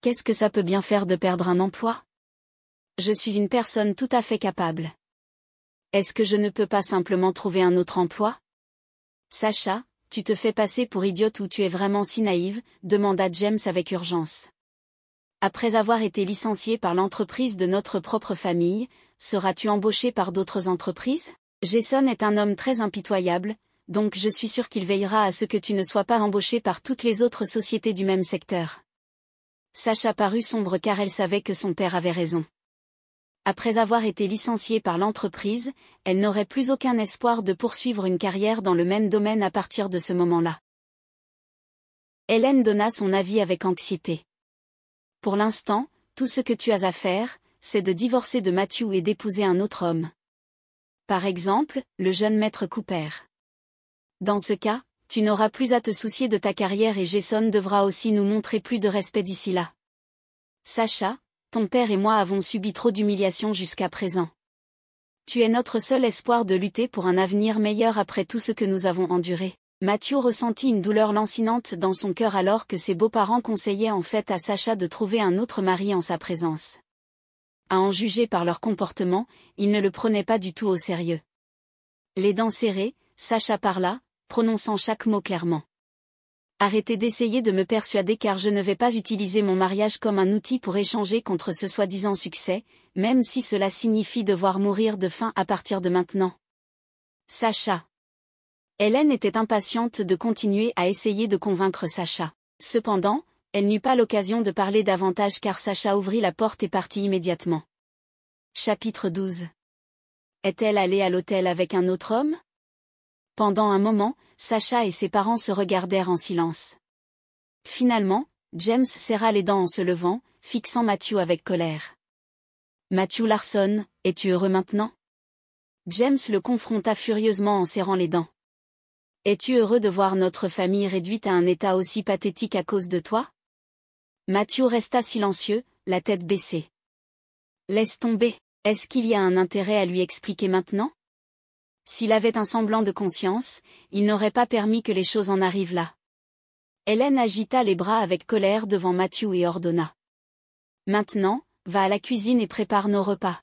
Qu'est-ce que ça peut bien faire de perdre un emploi Je suis une personne tout à fait capable. Est-ce que je ne peux pas simplement trouver un autre emploi Sacha, tu te fais passer pour idiote ou tu es vraiment si naïve demanda James avec urgence. Après avoir été licencié par l'entreprise de notre propre famille, seras-tu embauché par d'autres entreprises Jason est un homme très impitoyable, donc je suis sûr qu'il veillera à ce que tu ne sois pas embauché par toutes les autres sociétés du même secteur. Sacha parut sombre car elle savait que son père avait raison. Après avoir été licenciée par l'entreprise, elle n'aurait plus aucun espoir de poursuivre une carrière dans le même domaine à partir de ce moment-là. Hélène donna son avis avec anxiété. Pour l'instant, tout ce que tu as à faire, c'est de divorcer de Mathieu et d'épouser un autre homme. Par exemple, le jeune maître Cooper. Dans ce cas, tu n'auras plus à te soucier de ta carrière et Jason devra aussi nous montrer plus de respect d'ici là. Sacha, ton père et moi avons subi trop d'humiliations jusqu'à présent. Tu es notre seul espoir de lutter pour un avenir meilleur après tout ce que nous avons enduré. Mathieu ressentit une douleur lancinante dans son cœur alors que ses beaux-parents conseillaient en fait à Sacha de trouver un autre mari en sa présence. À en juger par leur comportement, ils ne le prenaient pas du tout au sérieux. Les dents serrées, Sacha parla, prononçant chaque mot clairement. Arrêtez d'essayer de me persuader car je ne vais pas utiliser mon mariage comme un outil pour échanger contre ce soi-disant succès, même si cela signifie devoir mourir de faim à partir de maintenant. Sacha. Hélène était impatiente de continuer à essayer de convaincre Sacha. Cependant, elle n'eut pas l'occasion de parler davantage car Sacha ouvrit la porte et partit immédiatement. Chapitre 12 Est-elle allée à l'hôtel avec un autre homme pendant un moment, Sacha et ses parents se regardèrent en silence. Finalement, James serra les dents en se levant, fixant Matthew avec colère. Matthew Larson, es-tu heureux maintenant James le confronta furieusement en serrant les dents. Es-tu heureux de voir notre famille réduite à un état aussi pathétique à cause de toi Matthew resta silencieux, la tête baissée. Laisse tomber, est-ce qu'il y a un intérêt à lui expliquer maintenant s'il avait un semblant de conscience, il n'aurait pas permis que les choses en arrivent là. Hélène agita les bras avec colère devant Mathieu et ordonna. Maintenant, va à la cuisine et prépare nos repas.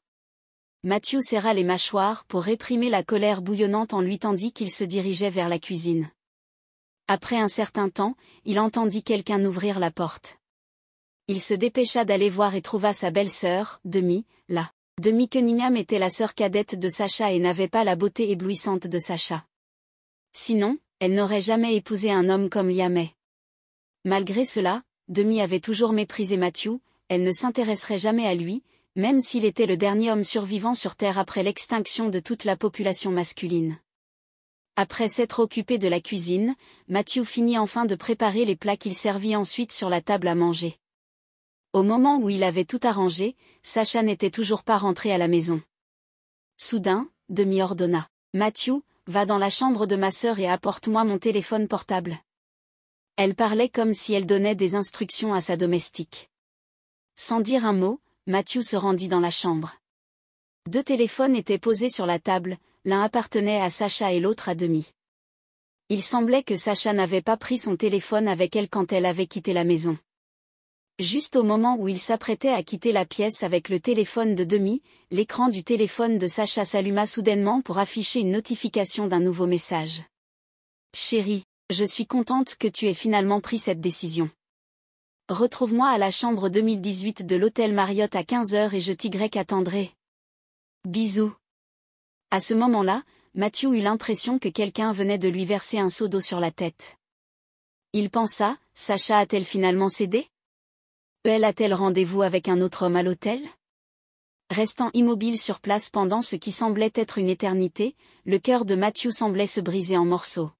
Mathieu serra les mâchoires pour réprimer la colère bouillonnante en lui tandis qu'il se dirigeait vers la cuisine. Après un certain temps, il entendit quelqu'un ouvrir la porte. Il se dépêcha d'aller voir et trouva sa belle-sœur, Demi, là. Demi Cunningham était la sœur cadette de Sacha et n'avait pas la beauté éblouissante de Sacha. Sinon, elle n'aurait jamais épousé un homme comme Liamet. Malgré cela, Demi avait toujours méprisé Mathieu, elle ne s'intéresserait jamais à lui, même s'il était le dernier homme survivant sur Terre après l'extinction de toute la population masculine. Après s'être occupé de la cuisine, Mathieu finit enfin de préparer les plats qu'il servit ensuite sur la table à manger. Au moment où il avait tout arrangé, Sacha n'était toujours pas rentré à la maison. Soudain, demi ordonna. Mathieu, va dans la chambre de ma sœur et apporte-moi mon téléphone portable. Elle parlait comme si elle donnait des instructions à sa domestique. Sans dire un mot, Mathieu se rendit dans la chambre. Deux téléphones étaient posés sur la table, l'un appartenait à Sacha et l'autre à demi. Il semblait que Sacha n'avait pas pris son téléphone avec elle quand elle avait quitté la maison. Juste au moment où il s'apprêtait à quitter la pièce avec le téléphone de demi, l'écran du téléphone de Sacha s'alluma soudainement pour afficher une notification d'un nouveau message. Chérie, je suis contente que tu aies finalement pris cette décision. Retrouve-moi à la chambre 2018 de l'hôtel Marriott à 15h et je t'y attendrai. Bisous. À ce moment-là, Mathieu eut l'impression que quelqu'un venait de lui verser un seau d'eau sur la tête. Il pensa, Sacha a-t-elle finalement cédé elle a-t-elle rendez-vous avec un autre homme à l'hôtel Restant immobile sur place pendant ce qui semblait être une éternité, le cœur de Mathieu semblait se briser en morceaux.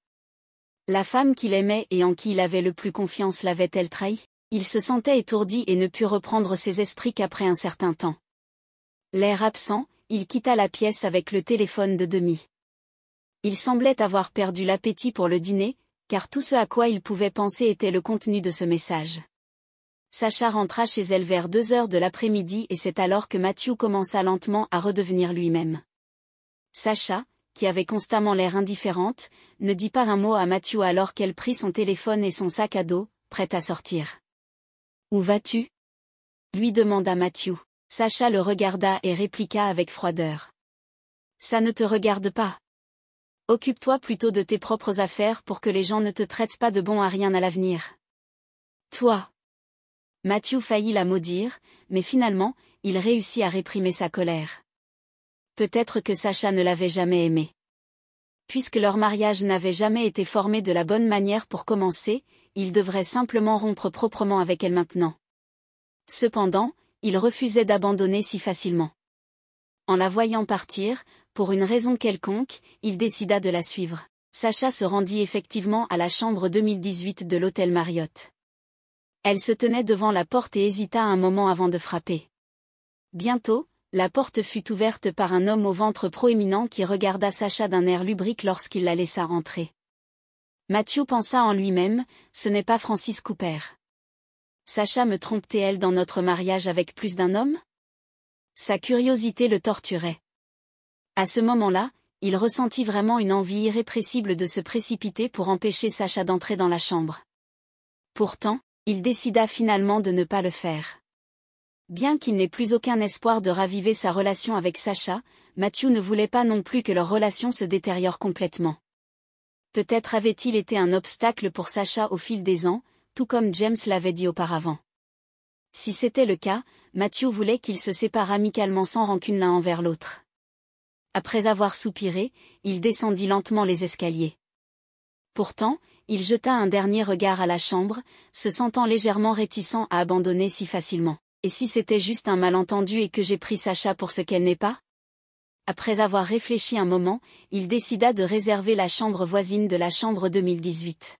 La femme qu'il aimait et en qui il avait le plus confiance l'avait-elle trahi Il se sentait étourdi et ne put reprendre ses esprits qu'après un certain temps. L'air absent, il quitta la pièce avec le téléphone de demi. Il semblait avoir perdu l'appétit pour le dîner, car tout ce à quoi il pouvait penser était le contenu de ce message. Sacha rentra chez elle vers deux heures de l'après-midi et c'est alors que Mathieu commença lentement à redevenir lui-même. Sacha, qui avait constamment l'air indifférente, ne dit pas un mot à Mathieu alors qu'elle prit son téléphone et son sac à dos, prête à sortir. Où vas-tu lui demanda Mathieu. Sacha le regarda et répliqua avec froideur. Ça ne te regarde pas. Occupe-toi plutôt de tes propres affaires pour que les gens ne te traitent pas de bon à rien à l'avenir. Toi Mathieu faillit la maudire, mais finalement, il réussit à réprimer sa colère. Peut-être que Sacha ne l'avait jamais aimé. Puisque leur mariage n'avait jamais été formé de la bonne manière pour commencer, il devrait simplement rompre proprement avec elle maintenant. Cependant, il refusait d'abandonner si facilement. En la voyant partir, pour une raison quelconque, il décida de la suivre. Sacha se rendit effectivement à la chambre 2018 de l'hôtel Marriott. Elle se tenait devant la porte et hésita un moment avant de frapper. Bientôt, la porte fut ouverte par un homme au ventre proéminent qui regarda Sacha d'un air lubrique lorsqu'il la laissa entrer. Mathieu pensa en lui-même, ce n'est pas Francis Cooper. Sacha me trompe elle dans notre mariage avec plus d'un homme Sa curiosité le torturait. À ce moment-là, il ressentit vraiment une envie irrépressible de se précipiter pour empêcher Sacha d'entrer dans la chambre. Pourtant, il décida finalement de ne pas le faire. Bien qu'il n'ait plus aucun espoir de raviver sa relation avec Sacha, Mathieu ne voulait pas non plus que leur relation se détériore complètement. Peut-être avait-il été un obstacle pour Sacha au fil des ans, tout comme James l'avait dit auparavant. Si c'était le cas, Mathieu voulait qu'ils se séparent amicalement sans rancune l'un envers l'autre. Après avoir soupiré, il descendit lentement les escaliers. Pourtant, il jeta un dernier regard à la chambre, se sentant légèrement réticent à abandonner si facilement. Et si c'était juste un malentendu et que j'ai pris Sacha pour ce qu'elle n'est pas Après avoir réfléchi un moment, il décida de réserver la chambre voisine de la chambre 2018.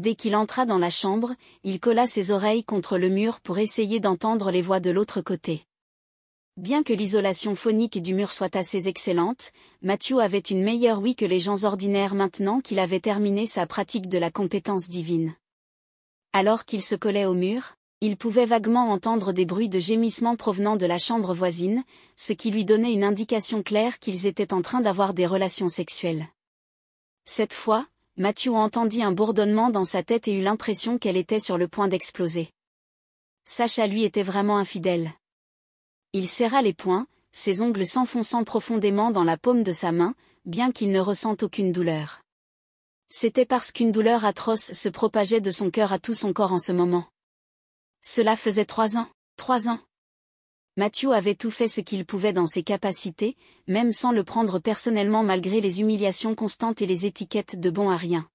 Dès qu'il entra dans la chambre, il colla ses oreilles contre le mur pour essayer d'entendre les voix de l'autre côté. Bien que l'isolation phonique du mur soit assez excellente, Mathieu avait une meilleure oui que les gens ordinaires maintenant qu'il avait terminé sa pratique de la compétence divine. Alors qu'il se collait au mur, il pouvait vaguement entendre des bruits de gémissements provenant de la chambre voisine, ce qui lui donnait une indication claire qu'ils étaient en train d'avoir des relations sexuelles. Cette fois, Mathieu entendit un bourdonnement dans sa tête et eut l'impression qu'elle était sur le point d'exploser. Sacha lui était vraiment infidèle. Il serra les poings, ses ongles s'enfonçant profondément dans la paume de sa main, bien qu'il ne ressente aucune douleur. C'était parce qu'une douleur atroce se propageait de son cœur à tout son corps en ce moment. Cela faisait trois ans, trois ans. Mathieu avait tout fait ce qu'il pouvait dans ses capacités, même sans le prendre personnellement malgré les humiliations constantes et les étiquettes de bon à rien.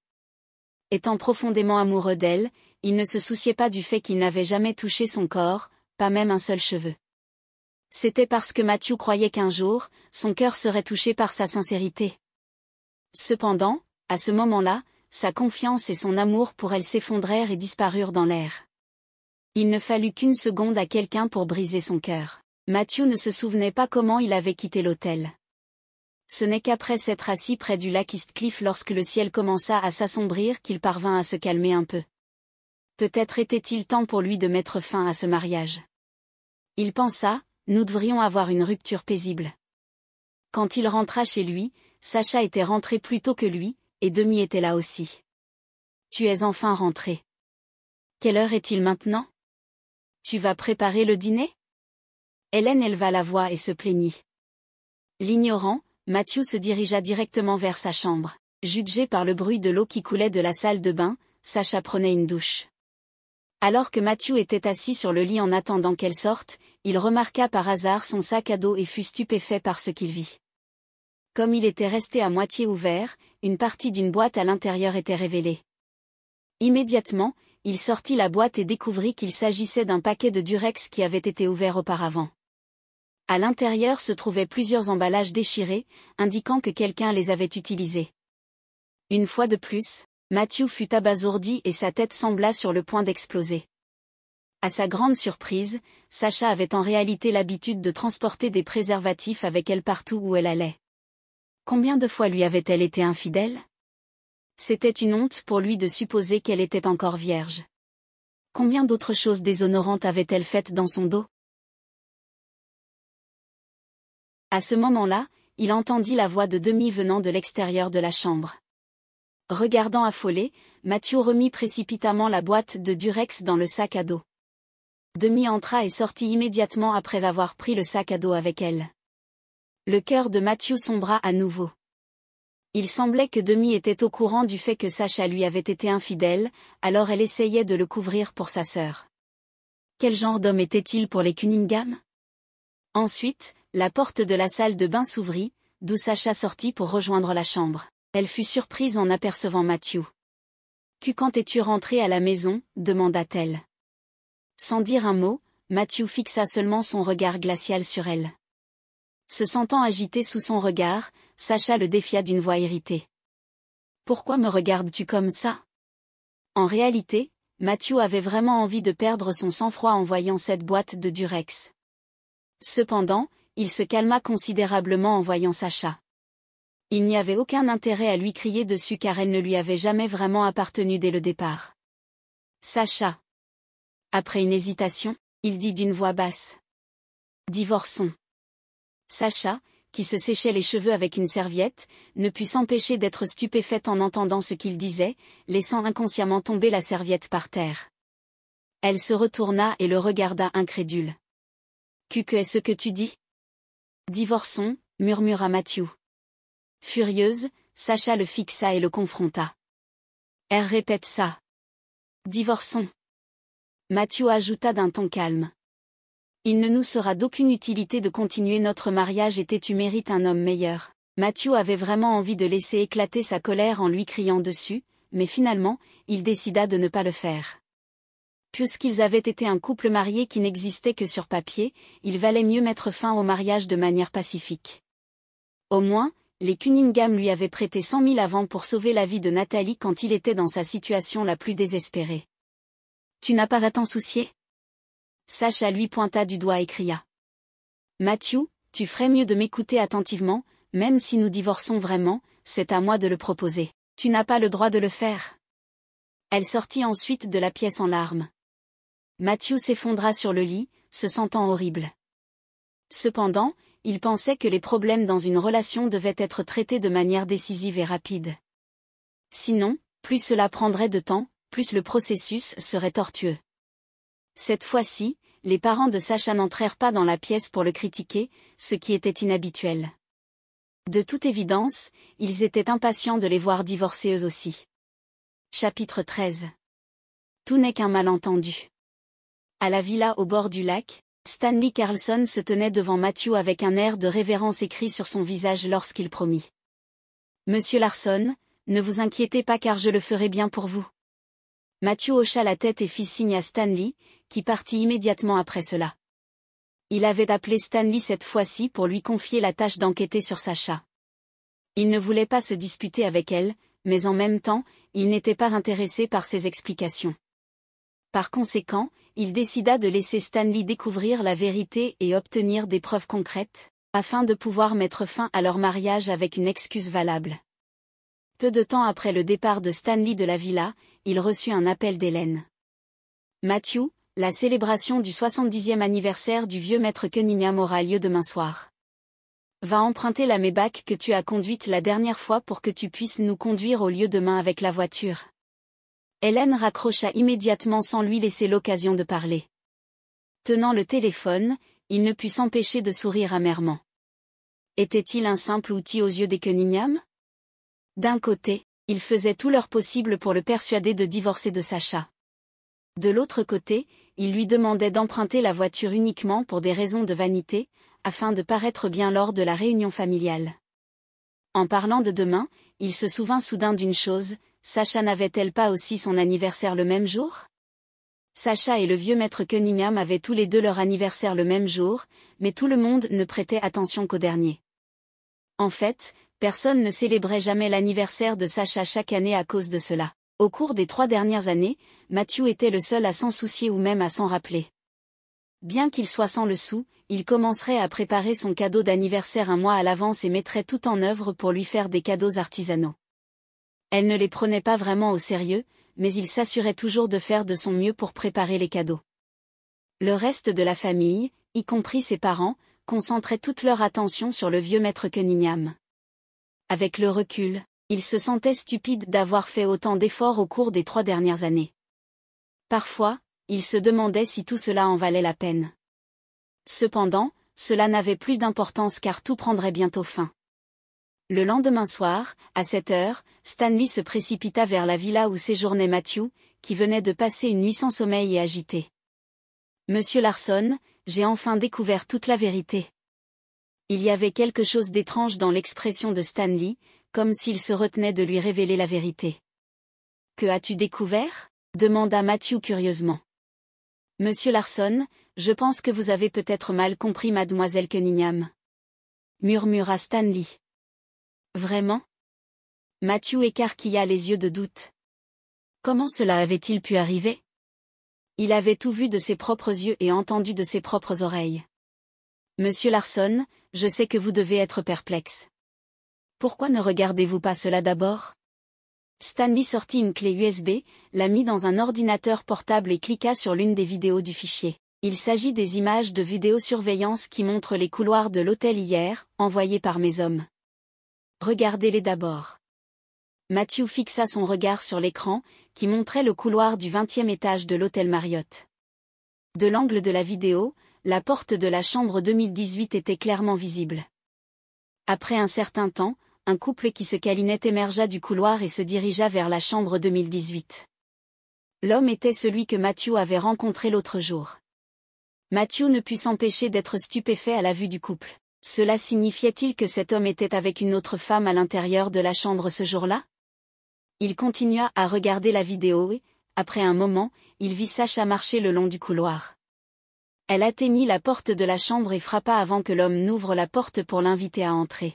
Étant profondément amoureux d'elle, il ne se souciait pas du fait qu'il n'avait jamais touché son corps, pas même un seul cheveu c'était parce que Mathieu croyait qu'un jour, son cœur serait touché par sa sincérité. Cependant, à ce moment-là, sa confiance et son amour pour elle s'effondrèrent et disparurent dans l'air. Il ne fallut qu'une seconde à quelqu'un pour briser son cœur. Mathieu ne se souvenait pas comment il avait quitté l'hôtel. Ce n'est qu'après s'être assis près du lac Eastcliff lorsque le ciel commença à s'assombrir qu'il parvint à se calmer un peu. Peut-être était-il temps pour lui de mettre fin à ce mariage. Il pensa, nous devrions avoir une rupture paisible. Quand il rentra chez lui, Sacha était rentré plus tôt que lui, et Demi était là aussi. Tu es enfin rentré. Quelle heure est-il maintenant Tu vas préparer le dîner Hélène éleva la voix et se plaignit. L'ignorant, Mathieu se dirigea directement vers sa chambre. Jugé par le bruit de l'eau qui coulait de la salle de bain, Sacha prenait une douche. Alors que Mathieu était assis sur le lit en attendant qu'elle sorte, il remarqua par hasard son sac à dos et fut stupéfait par ce qu'il vit. Comme il était resté à moitié ouvert, une partie d'une boîte à l'intérieur était révélée. Immédiatement, il sortit la boîte et découvrit qu'il s'agissait d'un paquet de Durex qui avait été ouvert auparavant. À l'intérieur se trouvaient plusieurs emballages déchirés, indiquant que quelqu'un les avait utilisés. Une fois de plus, Mathieu fut abasourdi et sa tête sembla sur le point d'exploser. À sa grande surprise, Sacha avait en réalité l'habitude de transporter des préservatifs avec elle partout où elle allait. Combien de fois lui avait-elle été infidèle C'était une honte pour lui de supposer qu'elle était encore vierge. Combien d'autres choses déshonorantes avait-elle faites dans son dos À ce moment-là, il entendit la voix de demi venant de l'extérieur de la chambre. Regardant affolé, Mathieu remit précipitamment la boîte de Durex dans le sac à dos. Demi entra et sortit immédiatement après avoir pris le sac à dos avec elle. Le cœur de Mathieu sombra à nouveau. Il semblait que Demi était au courant du fait que Sacha lui avait été infidèle, alors elle essayait de le couvrir pour sa sœur. Quel genre d'homme était-il pour les Cunningham Ensuite, la porte de la salle de bain s'ouvrit, d'où Sacha sortit pour rejoindre la chambre. Elle fut surprise en apercevant Mathieu. « Que quand es-tu rentré à la maison demanda-t-elle. Sans dire un mot, Mathieu fixa seulement son regard glacial sur elle. Se sentant agité sous son regard, Sacha le défia d'une voix irritée. Pourquoi me regardes-tu comme ça En réalité, Mathieu avait vraiment envie de perdre son sang-froid en voyant cette boîte de Durex. Cependant, il se calma considérablement en voyant Sacha il n'y avait aucun intérêt à lui crier dessus car elle ne lui avait jamais vraiment appartenu dès le départ. Sacha. Après une hésitation, il dit d'une voix basse. Divorçons. Sacha, qui se séchait les cheveux avec une serviette, ne put s'empêcher d'être stupéfaite en entendant ce qu'il disait, laissant inconsciemment tomber la serviette par terre. Elle se retourna et le regarda incrédule. Que est-ce que tu dis Divorçons, murmura Mathieu. Furieuse, Sacha le fixa et le confronta. Elle répète ça. Divorçons. Mathieu ajouta d'un ton calme. Il ne nous sera d'aucune utilité de continuer notre mariage et tu mérites un homme meilleur. Mathieu avait vraiment envie de laisser éclater sa colère en lui criant dessus, mais finalement, il décida de ne pas le faire. Puisqu'ils avaient été un couple marié qui n'existait que sur papier, il valait mieux mettre fin au mariage de manière pacifique. Au moins, les Cunningham lui avaient prêté cent mille avant pour sauver la vie de Nathalie quand il était dans sa situation la plus désespérée. Tu n'as pas à t'en soucier Sacha lui pointa du doigt et cria. Mathieu, tu ferais mieux de m'écouter attentivement, même si nous divorçons vraiment, c'est à moi de le proposer. Tu n'as pas le droit de le faire. Elle sortit ensuite de la pièce en larmes. Mathieu s'effondra sur le lit, se sentant horrible. Cependant, il pensait que les problèmes dans une relation devaient être traités de manière décisive et rapide. Sinon, plus cela prendrait de temps, plus le processus serait tortueux. Cette fois-ci, les parents de Sacha n'entrèrent pas dans la pièce pour le critiquer, ce qui était inhabituel. De toute évidence, ils étaient impatients de les voir divorcer eux aussi. Chapitre 13 Tout n'est qu'un malentendu. À la villa au bord du lac, Stanley Carlson se tenait devant Matthew avec un air de révérence écrit sur son visage lorsqu'il promit. Monsieur Larson, ne vous inquiétez pas car je le ferai bien pour vous. Matthew hocha la tête et fit signe à Stanley, qui partit immédiatement après cela. Il avait appelé Stanley cette fois-ci pour lui confier la tâche d'enquêter sur Sacha. Il ne voulait pas se disputer avec elle, mais en même temps, il n'était pas intéressé par ses explications. Par conséquent, il décida de laisser Stanley découvrir la vérité et obtenir des preuves concrètes, afin de pouvoir mettre fin à leur mariage avec une excuse valable. Peu de temps après le départ de Stanley de la villa, il reçut un appel d'Hélène. Matthew, la célébration du 70e anniversaire du vieux maître Cunningham aura lieu demain soir. Va emprunter la mébac que tu as conduite la dernière fois pour que tu puisses nous conduire au lieu demain avec la voiture. Hélène raccrocha immédiatement sans lui laisser l'occasion de parler. Tenant le téléphone, il ne put s'empêcher de sourire amèrement. Était-il un simple outil aux yeux des Cunningham D'un côté, ils faisaient tout leur possible pour le persuader de divorcer de Sacha. De l'autre côté, ils lui demandaient d'emprunter la voiture uniquement pour des raisons de vanité, afin de paraître bien lors de la réunion familiale. En parlant de demain, il se souvint soudain d'une chose, Sacha n'avait-elle pas aussi son anniversaire le même jour Sacha et le vieux maître Cunningham avaient tous les deux leur anniversaire le même jour, mais tout le monde ne prêtait attention qu'au dernier. En fait, personne ne célébrait jamais l'anniversaire de Sacha chaque année à cause de cela. Au cours des trois dernières années, Mathieu était le seul à s'en soucier ou même à s'en rappeler. Bien qu'il soit sans le sou, il commencerait à préparer son cadeau d'anniversaire un mois à l'avance et mettrait tout en œuvre pour lui faire des cadeaux artisanaux. Elle ne les prenait pas vraiment au sérieux, mais il s'assurait toujours de faire de son mieux pour préparer les cadeaux. Le reste de la famille, y compris ses parents, concentrait toute leur attention sur le vieux maître Cunningham. Avec le recul, il se sentait stupide d'avoir fait autant d'efforts au cours des trois dernières années. Parfois, il se demandait si tout cela en valait la peine. Cependant, cela n'avait plus d'importance car tout prendrait bientôt fin. Le lendemain soir, à sept heures, Stanley se précipita vers la villa où séjournait Matthew, qui venait de passer une nuit sans sommeil et agité. Monsieur Larson, j'ai enfin découvert toute la vérité. Il y avait quelque chose d'étrange dans l'expression de Stanley, comme s'il se retenait de lui révéler la vérité. Que as-tu découvert demanda Matthew curieusement. Monsieur Larson, je pense que vous avez peut-être mal compris mademoiselle Cunningham. Murmura Stanley. Vraiment Matthew écarquilla les yeux de doute. Comment cela avait-il pu arriver Il avait tout vu de ses propres yeux et entendu de ses propres oreilles. Monsieur Larson, je sais que vous devez être perplexe. Pourquoi ne regardez-vous pas cela d'abord Stanley sortit une clé USB, la mit dans un ordinateur portable et cliqua sur l'une des vidéos du fichier. Il s'agit des images de vidéosurveillance qui montrent les couloirs de l'hôtel hier, envoyées par mes hommes. Regardez-les d'abord. Mathieu fixa son regard sur l'écran, qui montrait le couloir du vingtième étage de l'hôtel Marriott. De l'angle de la vidéo, la porte de la chambre 2018 était clairement visible. Après un certain temps, un couple qui se câlinait émergea du couloir et se dirigea vers la chambre 2018. L'homme était celui que Mathieu avait rencontré l'autre jour. Mathieu ne put s'empêcher d'être stupéfait à la vue du couple. Cela signifiait-il que cet homme était avec une autre femme à l'intérieur de la chambre ce jour-là Il continua à regarder la vidéo et, après un moment, il vit Sacha marcher le long du couloir. Elle atteignit la porte de la chambre et frappa avant que l'homme n'ouvre la porte pour l'inviter à entrer.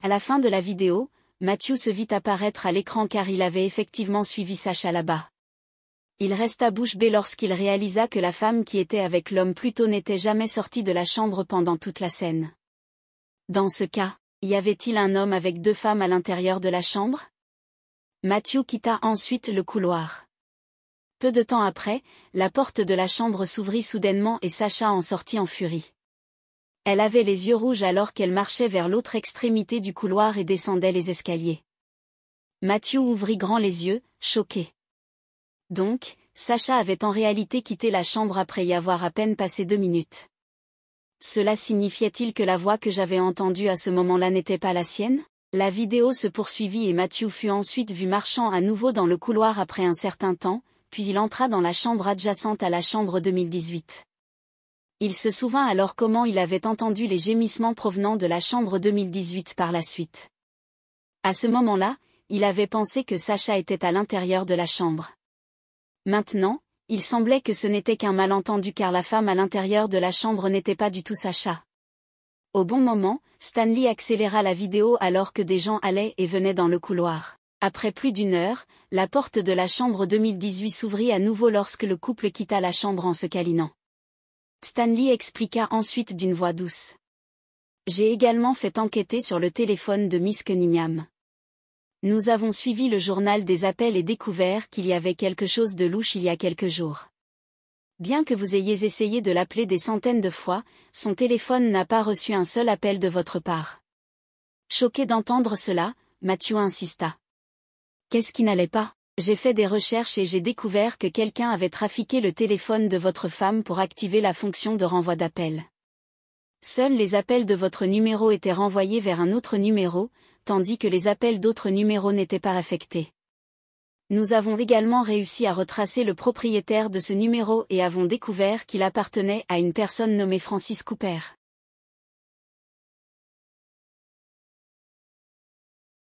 À la fin de la vidéo, Matthew se vit apparaître à l'écran car il avait effectivement suivi Sacha là-bas. Il resta bouche bée lorsqu'il réalisa que la femme qui était avec l'homme plus tôt n'était jamais sortie de la chambre pendant toute la scène. Dans ce cas, y avait-il un homme avec deux femmes à l'intérieur de la chambre Mathieu quitta ensuite le couloir. Peu de temps après, la porte de la chambre s'ouvrit soudainement et Sacha en sortit en furie. Elle avait les yeux rouges alors qu'elle marchait vers l'autre extrémité du couloir et descendait les escaliers. Mathieu ouvrit grand les yeux, choqué. Donc, Sacha avait en réalité quitté la chambre après y avoir à peine passé deux minutes. Cela signifiait-il que la voix que j'avais entendue à ce moment-là n'était pas la sienne La vidéo se poursuivit et Mathieu fut ensuite vu marchant à nouveau dans le couloir après un certain temps, puis il entra dans la chambre adjacente à la chambre 2018. Il se souvint alors comment il avait entendu les gémissements provenant de la chambre 2018 par la suite. À ce moment-là, il avait pensé que Sacha était à l'intérieur de la chambre. Maintenant, il semblait que ce n'était qu'un malentendu car la femme à l'intérieur de la chambre n'était pas du tout Sacha. Au bon moment, Stanley accéléra la vidéo alors que des gens allaient et venaient dans le couloir. Après plus d'une heure, la porte de la chambre 2018 s'ouvrit à nouveau lorsque le couple quitta la chambre en se câlinant. Stanley expliqua ensuite d'une voix douce. J'ai également fait enquêter sur le téléphone de Miss Cunningham. Nous avons suivi le journal des appels et découvert qu'il y avait quelque chose de louche il y a quelques jours. Bien que vous ayez essayé de l'appeler des centaines de fois, son téléphone n'a pas reçu un seul appel de votre part. Choqué d'entendre cela, Mathieu insista. Qu'est-ce qui n'allait pas J'ai fait des recherches et j'ai découvert que quelqu'un avait trafiqué le téléphone de votre femme pour activer la fonction de renvoi d'appel. Seuls les appels de votre numéro étaient renvoyés vers un autre numéro, tandis que les appels d'autres numéros n'étaient pas affectés. Nous avons également réussi à retracer le propriétaire de ce numéro et avons découvert qu'il appartenait à une personne nommée Francis Cooper.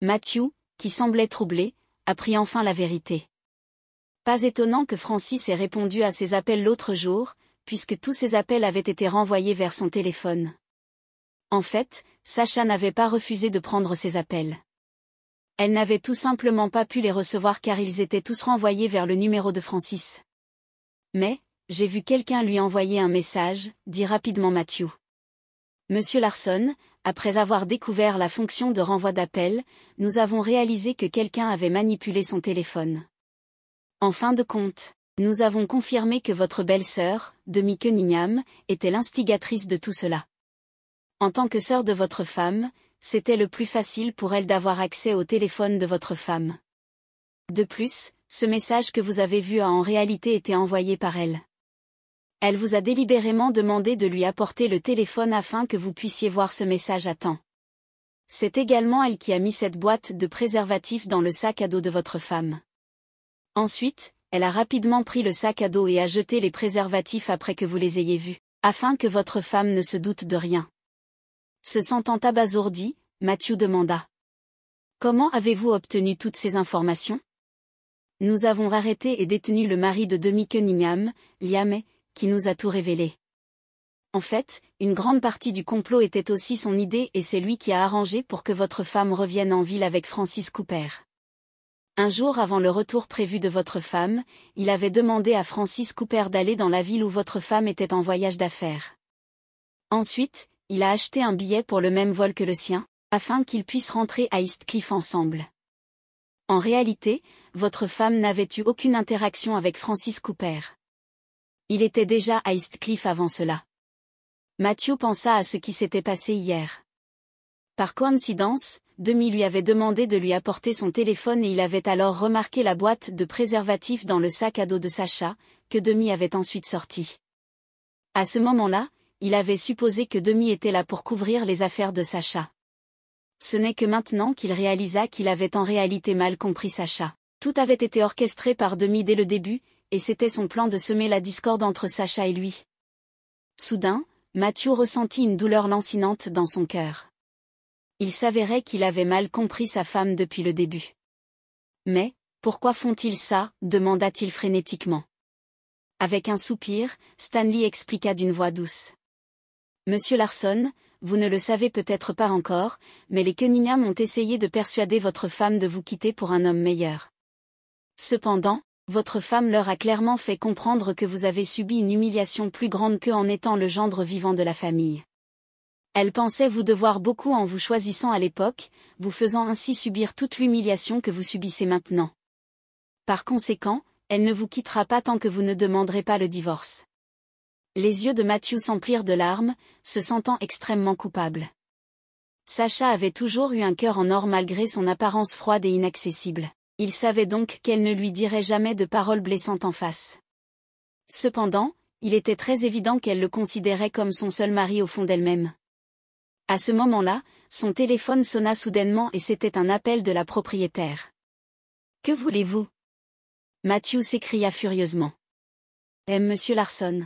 Matthew, qui semblait troublé, apprit enfin la vérité. Pas étonnant que Francis ait répondu à ses appels l'autre jour, puisque tous ses appels avaient été renvoyés vers son téléphone. En fait, Sacha n'avait pas refusé de prendre ses appels. Elle n'avait tout simplement pas pu les recevoir car ils étaient tous renvoyés vers le numéro de Francis. Mais, j'ai vu quelqu'un lui envoyer un message, dit rapidement Mathieu. Monsieur Larson, après avoir découvert la fonction de renvoi d'appel, nous avons réalisé que quelqu'un avait manipulé son téléphone. En fin de compte, nous avons confirmé que votre belle-sœur, Demi Cunningham, était l'instigatrice de tout cela. En tant que sœur de votre femme, c'était le plus facile pour elle d'avoir accès au téléphone de votre femme. De plus, ce message que vous avez vu a en réalité été envoyé par elle. Elle vous a délibérément demandé de lui apporter le téléphone afin que vous puissiez voir ce message à temps. C'est également elle qui a mis cette boîte de préservatifs dans le sac à dos de votre femme. Ensuite, elle a rapidement pris le sac à dos et a jeté les préservatifs après que vous les ayez vus, afin que votre femme ne se doute de rien. Se sentant abasourdi, Mathieu demanda. Comment avez-vous obtenu toutes ces informations Nous avons arrêté et détenu le mari de Demi Cunningham, Liam, qui nous a tout révélé. En fait, une grande partie du complot était aussi son idée et c'est lui qui a arrangé pour que votre femme revienne en ville avec Francis Cooper. Un jour avant le retour prévu de votre femme, il avait demandé à Francis Cooper d'aller dans la ville où votre femme était en voyage d'affaires. Ensuite, il a acheté un billet pour le même vol que le sien, afin qu'ils puissent rentrer à Eastcliff ensemble. En réalité, votre femme n'avait eu aucune interaction avec Francis Cooper. Il était déjà à Eastcliff avant cela. Mathieu pensa à ce qui s'était passé hier. Par coïncidence, Demi lui avait demandé de lui apporter son téléphone et il avait alors remarqué la boîte de préservatifs dans le sac à dos de Sacha, que Demi avait ensuite sorti. À ce moment-là, il avait supposé que Demi était là pour couvrir les affaires de Sacha. Ce n'est que maintenant qu'il réalisa qu'il avait en réalité mal compris Sacha. Tout avait été orchestré par Demi dès le début, et c'était son plan de semer la discorde entre Sacha et lui. Soudain, Mathieu ressentit une douleur lancinante dans son cœur. Il s'avérait qu'il avait mal compris sa femme depuis le début. Mais, pourquoi font-ils ça demanda-t-il frénétiquement. Avec un soupir, Stanley expliqua d'une voix douce. Monsieur Larson, vous ne le savez peut-être pas encore, mais les Cunningham ont essayé de persuader votre femme de vous quitter pour un homme meilleur. Cependant, votre femme leur a clairement fait comprendre que vous avez subi une humiliation plus grande qu'en en étant le gendre vivant de la famille. Elle pensait vous devoir beaucoup en vous choisissant à l'époque, vous faisant ainsi subir toute l'humiliation que vous subissez maintenant. Par conséquent, elle ne vous quittera pas tant que vous ne demanderez pas le divorce. Les yeux de Mathieu s'emplirent de larmes, se sentant extrêmement coupable. Sacha avait toujours eu un cœur en or malgré son apparence froide et inaccessible. Il savait donc qu'elle ne lui dirait jamais de paroles blessantes en face. Cependant, il était très évident qu'elle le considérait comme son seul mari au fond d'elle-même. À ce moment-là, son téléphone sonna soudainement et c'était un appel de la propriétaire. Que voulez-vous Mathieu s'écria furieusement. aime eh, monsieur Larson.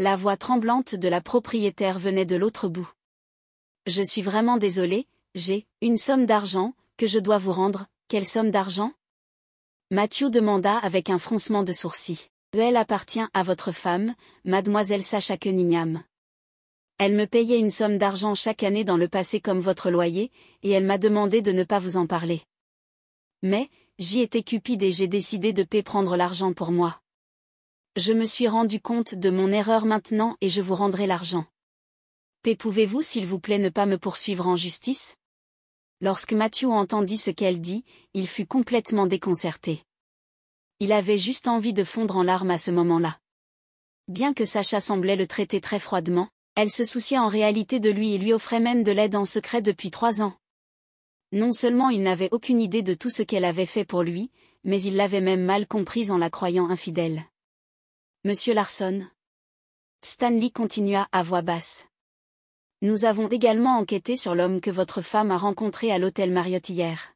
La voix tremblante de la propriétaire venait de l'autre bout. Je suis vraiment désolée, j'ai une somme d'argent, que je dois vous rendre, quelle somme d'argent Mathieu demanda avec un froncement de sourcils. Elle appartient à votre femme, mademoiselle Sacha Cunningham. Elle me payait une somme d'argent chaque année dans le passé comme votre loyer, et elle m'a demandé de ne pas vous en parler. Mais, j'y étais cupide et j'ai décidé de péprendre prendre l'argent pour moi. Je me suis rendu compte de mon erreur maintenant et je vous rendrai l'argent. pépouvez Pouvez-vous s'il vous plaît ne pas me poursuivre en justice Lorsque Mathieu entendit ce qu'elle dit, il fut complètement déconcerté. Il avait juste envie de fondre en larmes à ce moment-là. Bien que Sacha semblait le traiter très froidement, elle se souciait en réalité de lui et lui offrait même de l'aide en secret depuis trois ans. Non seulement il n'avait aucune idée de tout ce qu'elle avait fait pour lui, mais il l'avait même mal comprise en la croyant infidèle. Monsieur Larson Stanley continua à voix basse. Nous avons également enquêté sur l'homme que votre femme a rencontré à l'hôtel Marriott hier.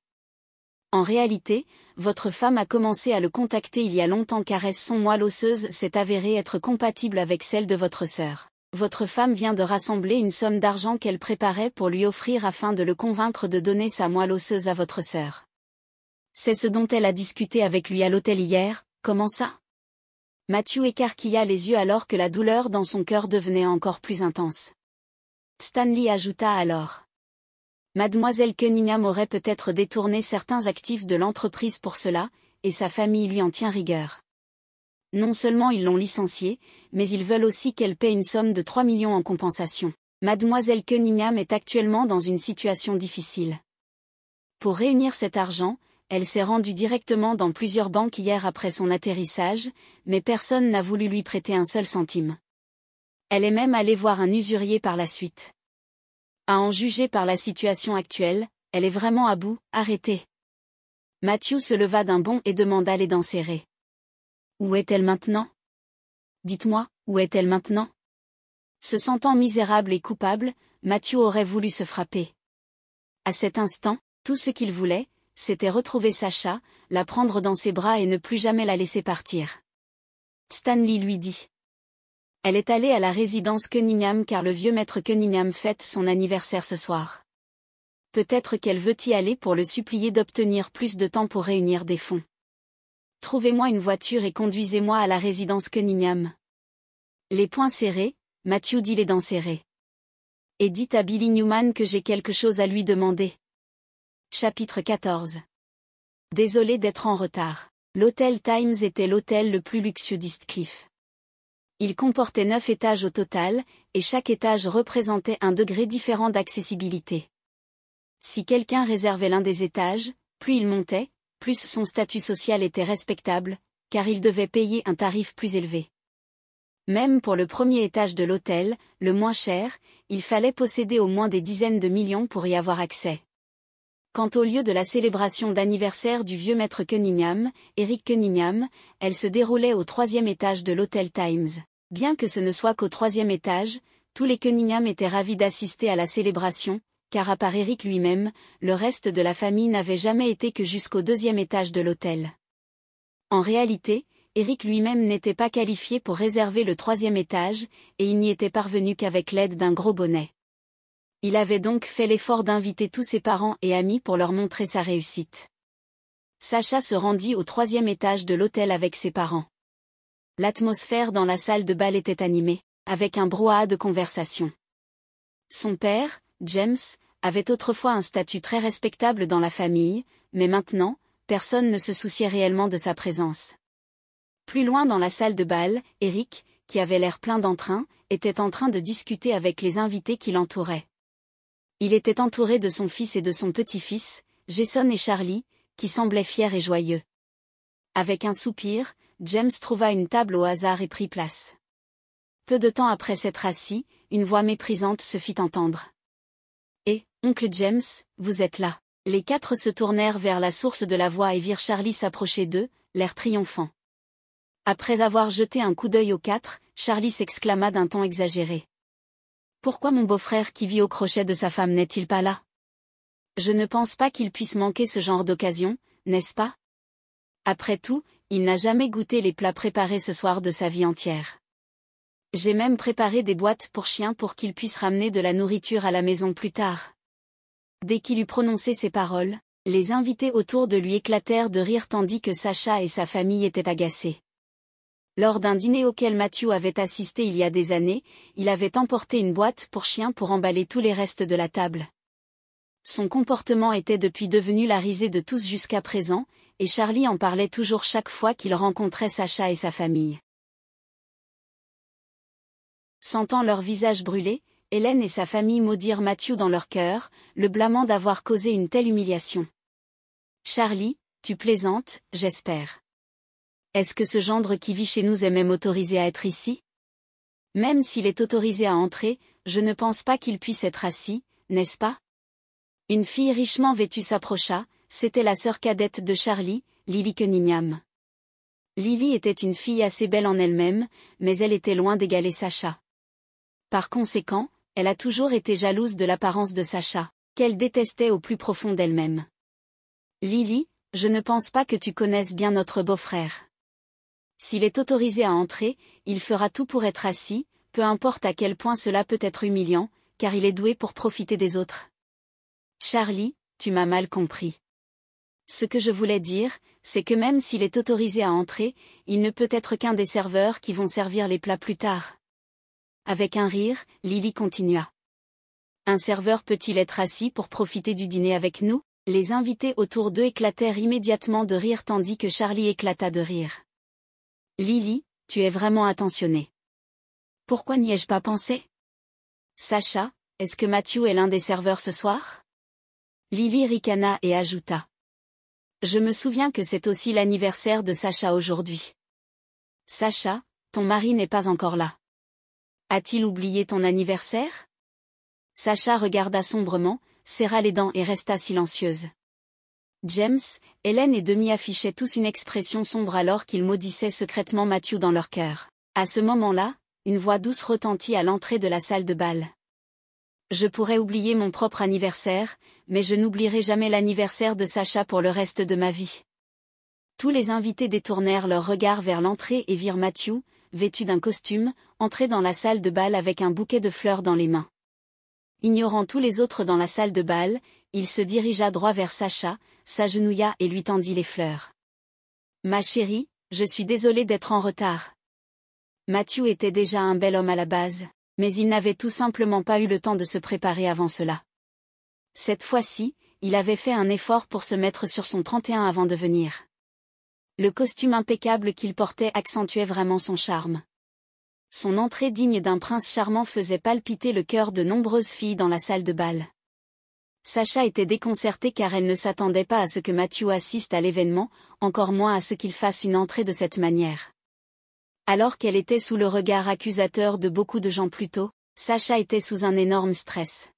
En réalité, votre femme a commencé à le contacter il y a longtemps car son moelle osseuse s'est avérée être compatible avec celle de votre sœur. Votre femme vient de rassembler une somme d'argent qu'elle préparait pour lui offrir afin de le convaincre de donner sa moelle osseuse à votre sœur. C'est ce dont elle a discuté avec lui à l'hôtel hier, comment ça Mathieu écarquilla les yeux alors que la douleur dans son cœur devenait encore plus intense. Stanley ajouta alors. Mademoiselle Cunningham aurait peut-être détourné certains actifs de l'entreprise pour cela, et sa famille lui en tient rigueur. Non seulement ils l'ont licenciée, mais ils veulent aussi qu'elle paie une somme de 3 millions en compensation. Mademoiselle Cunningham est actuellement dans une situation difficile. Pour réunir cet argent, elle s'est rendue directement dans plusieurs banques hier après son atterrissage, mais personne n'a voulu lui prêter un seul centime. Elle est même allée voir un usurier par la suite. À en juger par la situation actuelle, elle est vraiment à bout, arrêtée. Mathieu se leva d'un bond et demanda les dents serrées. Où est-elle maintenant Dites-moi, où est-elle maintenant Se sentant misérable et coupable, Mathieu aurait voulu se frapper. À cet instant, tout ce qu'il voulait, c'était retrouver Sacha, la prendre dans ses bras et ne plus jamais la laisser partir. Stanley lui dit. Elle est allée à la résidence Cunningham car le vieux maître Cunningham fête son anniversaire ce soir. Peut-être qu'elle veut y aller pour le supplier d'obtenir plus de temps pour réunir des fonds. Trouvez-moi une voiture et conduisez-moi à la résidence Cunningham. Les poings serrés, Matthew dit les dents serrées. Et dites à Billy Newman que j'ai quelque chose à lui demander. Chapitre 14 Désolé d'être en retard. L'hôtel Times était l'hôtel le plus luxueux d'Eastcliff. Il comportait neuf étages au total, et chaque étage représentait un degré différent d'accessibilité. Si quelqu'un réservait l'un des étages, plus il montait, plus son statut social était respectable, car il devait payer un tarif plus élevé. Même pour le premier étage de l'hôtel, le moins cher, il fallait posséder au moins des dizaines de millions pour y avoir accès. Quant au lieu de la célébration d'anniversaire du vieux maître Cunningham, Eric Cunningham, elle se déroulait au troisième étage de l'hôtel Times. Bien que ce ne soit qu'au troisième étage, tous les Cunningham étaient ravis d'assister à la célébration, car à part Eric lui-même, le reste de la famille n'avait jamais été que jusqu'au deuxième étage de l'hôtel. En réalité, Eric lui-même n'était pas qualifié pour réserver le troisième étage, et il n'y était parvenu qu'avec l'aide d'un gros bonnet. Il avait donc fait l'effort d'inviter tous ses parents et amis pour leur montrer sa réussite. Sacha se rendit au troisième étage de l'hôtel avec ses parents. L'atmosphère dans la salle de bal était animée, avec un brouhaha de conversation. Son père, James, avait autrefois un statut très respectable dans la famille, mais maintenant, personne ne se souciait réellement de sa présence. Plus loin dans la salle de bal, Eric, qui avait l'air plein d'entrain, était en train de discuter avec les invités qui l'entouraient. Il était entouré de son fils et de son petit-fils, Jason et Charlie, qui semblaient fiers et joyeux. Avec un soupir, James trouva une table au hasard et prit place. Peu de temps après s'être assis, une voix méprisante se fit entendre. Eh, oncle James, vous êtes là. Les quatre se tournèrent vers la source de la voix et virent Charlie s'approcher d'eux, l'air triomphant. Après avoir jeté un coup d'œil aux quatre, Charlie s'exclama d'un ton exagéré. Pourquoi mon beau-frère qui vit au crochet de sa femme n'est-il pas là Je ne pense pas qu'il puisse manquer ce genre d'occasion, n'est-ce pas Après tout, il n'a jamais goûté les plats préparés ce soir de sa vie entière. J'ai même préparé des boîtes pour chiens pour qu'il puisse ramener de la nourriture à la maison plus tard. Dès qu'il eut prononcé ces paroles, les invités autour de lui éclatèrent de rire tandis que Sacha et sa famille étaient agacés. Lors d'un dîner auquel Mathieu avait assisté il y a des années, il avait emporté une boîte pour chien pour emballer tous les restes de la table. Son comportement était depuis devenu la risée de tous jusqu'à présent, et Charlie en parlait toujours chaque fois qu'il rencontrait Sacha et sa famille. Sentant leur visage brûler, Hélène et sa famille maudirent Mathieu dans leur cœur, le blâmant d'avoir causé une telle humiliation. Charlie, tu plaisantes, j'espère. Est-ce que ce gendre qui vit chez nous est même autorisé à être ici Même s'il est autorisé à entrer, je ne pense pas qu'il puisse être assis, n'est-ce pas Une fille richement vêtue s'approcha, c'était la sœur cadette de Charlie, Lily Cunningham. Lily était une fille assez belle en elle-même, mais elle était loin d'égaler Sacha. Par conséquent, elle a toujours été jalouse de l'apparence de Sacha, qu'elle détestait au plus profond d'elle-même. Lily, je ne pense pas que tu connaisses bien notre beau-frère. S'il est autorisé à entrer, il fera tout pour être assis, peu importe à quel point cela peut être humiliant, car il est doué pour profiter des autres. Charlie, tu m'as mal compris. Ce que je voulais dire, c'est que même s'il est autorisé à entrer, il ne peut être qu'un des serveurs qui vont servir les plats plus tard. Avec un rire, Lily continua. Un serveur peut-il être assis pour profiter du dîner avec nous Les invités autour d'eux éclatèrent immédiatement de rire tandis que Charlie éclata de rire. Lily, tu es vraiment attentionnée. Pourquoi n'y ai-je pas pensé Sacha, est-ce que Mathieu est l'un des serveurs ce soir Lily ricana et ajouta. Je me souviens que c'est aussi l'anniversaire de Sacha aujourd'hui. Sacha, ton mari n'est pas encore là. A-t-il oublié ton anniversaire Sacha regarda sombrement, serra les dents et resta silencieuse. James, Hélène et Demi affichaient tous une expression sombre alors qu'ils maudissaient secrètement Mathieu dans leur cœur. À ce moment-là, une voix douce retentit à l'entrée de la salle de bal. Je pourrais oublier mon propre anniversaire, mais je n'oublierai jamais l'anniversaire de Sacha pour le reste de ma vie. Tous les invités détournèrent leurs regards vers l'entrée et virent Mathieu, vêtu d'un costume, entrer dans la salle de bal avec un bouquet de fleurs dans les mains. Ignorant tous les autres dans la salle de bal, il se dirigea droit vers Sacha, s'agenouilla et lui tendit les fleurs. Ma chérie, je suis désolée d'être en retard. Mathieu était déjà un bel homme à la base, mais il n'avait tout simplement pas eu le temps de se préparer avant cela. Cette fois-ci, il avait fait un effort pour se mettre sur son 31 avant de venir. Le costume impeccable qu'il portait accentuait vraiment son charme. Son entrée digne d'un prince charmant faisait palpiter le cœur de nombreuses filles dans la salle de bal. Sacha était déconcertée car elle ne s'attendait pas à ce que Mathieu assiste à l'événement, encore moins à ce qu'il fasse une entrée de cette manière. Alors qu'elle était sous le regard accusateur de beaucoup de gens plus tôt, Sacha était sous un énorme stress.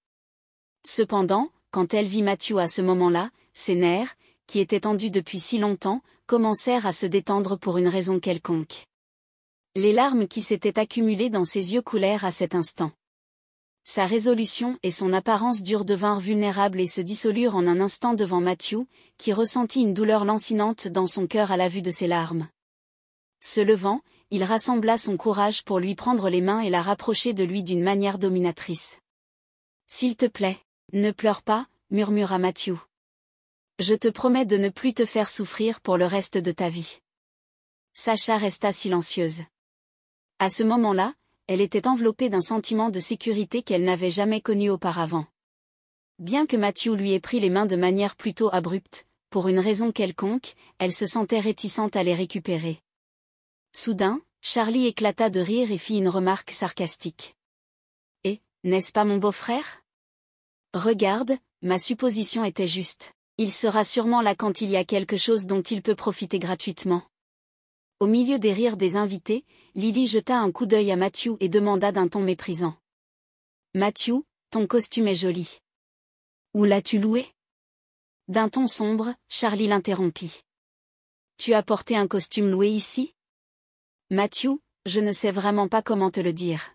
Cependant, quand elle vit Mathieu à ce moment-là, ses nerfs, qui étaient tendus depuis si longtemps, commencèrent à se détendre pour une raison quelconque. Les larmes qui s'étaient accumulées dans ses yeux coulèrent à cet instant sa résolution et son apparence dure devinrent vulnérables et se dissolurent en un instant devant Mathieu, qui ressentit une douleur lancinante dans son cœur à la vue de ses larmes. Se levant, il rassembla son courage pour lui prendre les mains et la rapprocher de lui d'une manière dominatrice. S'il te plaît, ne pleure pas, murmura Mathieu. « Je te promets de ne plus te faire souffrir pour le reste de ta vie. Sacha resta silencieuse. À ce moment-là, elle était enveloppée d'un sentiment de sécurité qu'elle n'avait jamais connu auparavant. Bien que Mathieu lui ait pris les mains de manière plutôt abrupte, pour une raison quelconque, elle se sentait réticente à les récupérer. Soudain, Charlie éclata de rire et fit une remarque sarcastique. Eh, n'est-ce pas mon beau-frère Regarde, ma supposition était juste. Il sera sûrement là quand il y a quelque chose dont il peut profiter gratuitement. Au milieu des rires des invités, Lily jeta un coup d'œil à Matthew et demanda d'un ton méprisant. Matthew, ton costume est joli. Où l'as-tu loué D'un ton sombre, Charlie l'interrompit. Tu as porté un costume loué ici Matthew, je ne sais vraiment pas comment te le dire.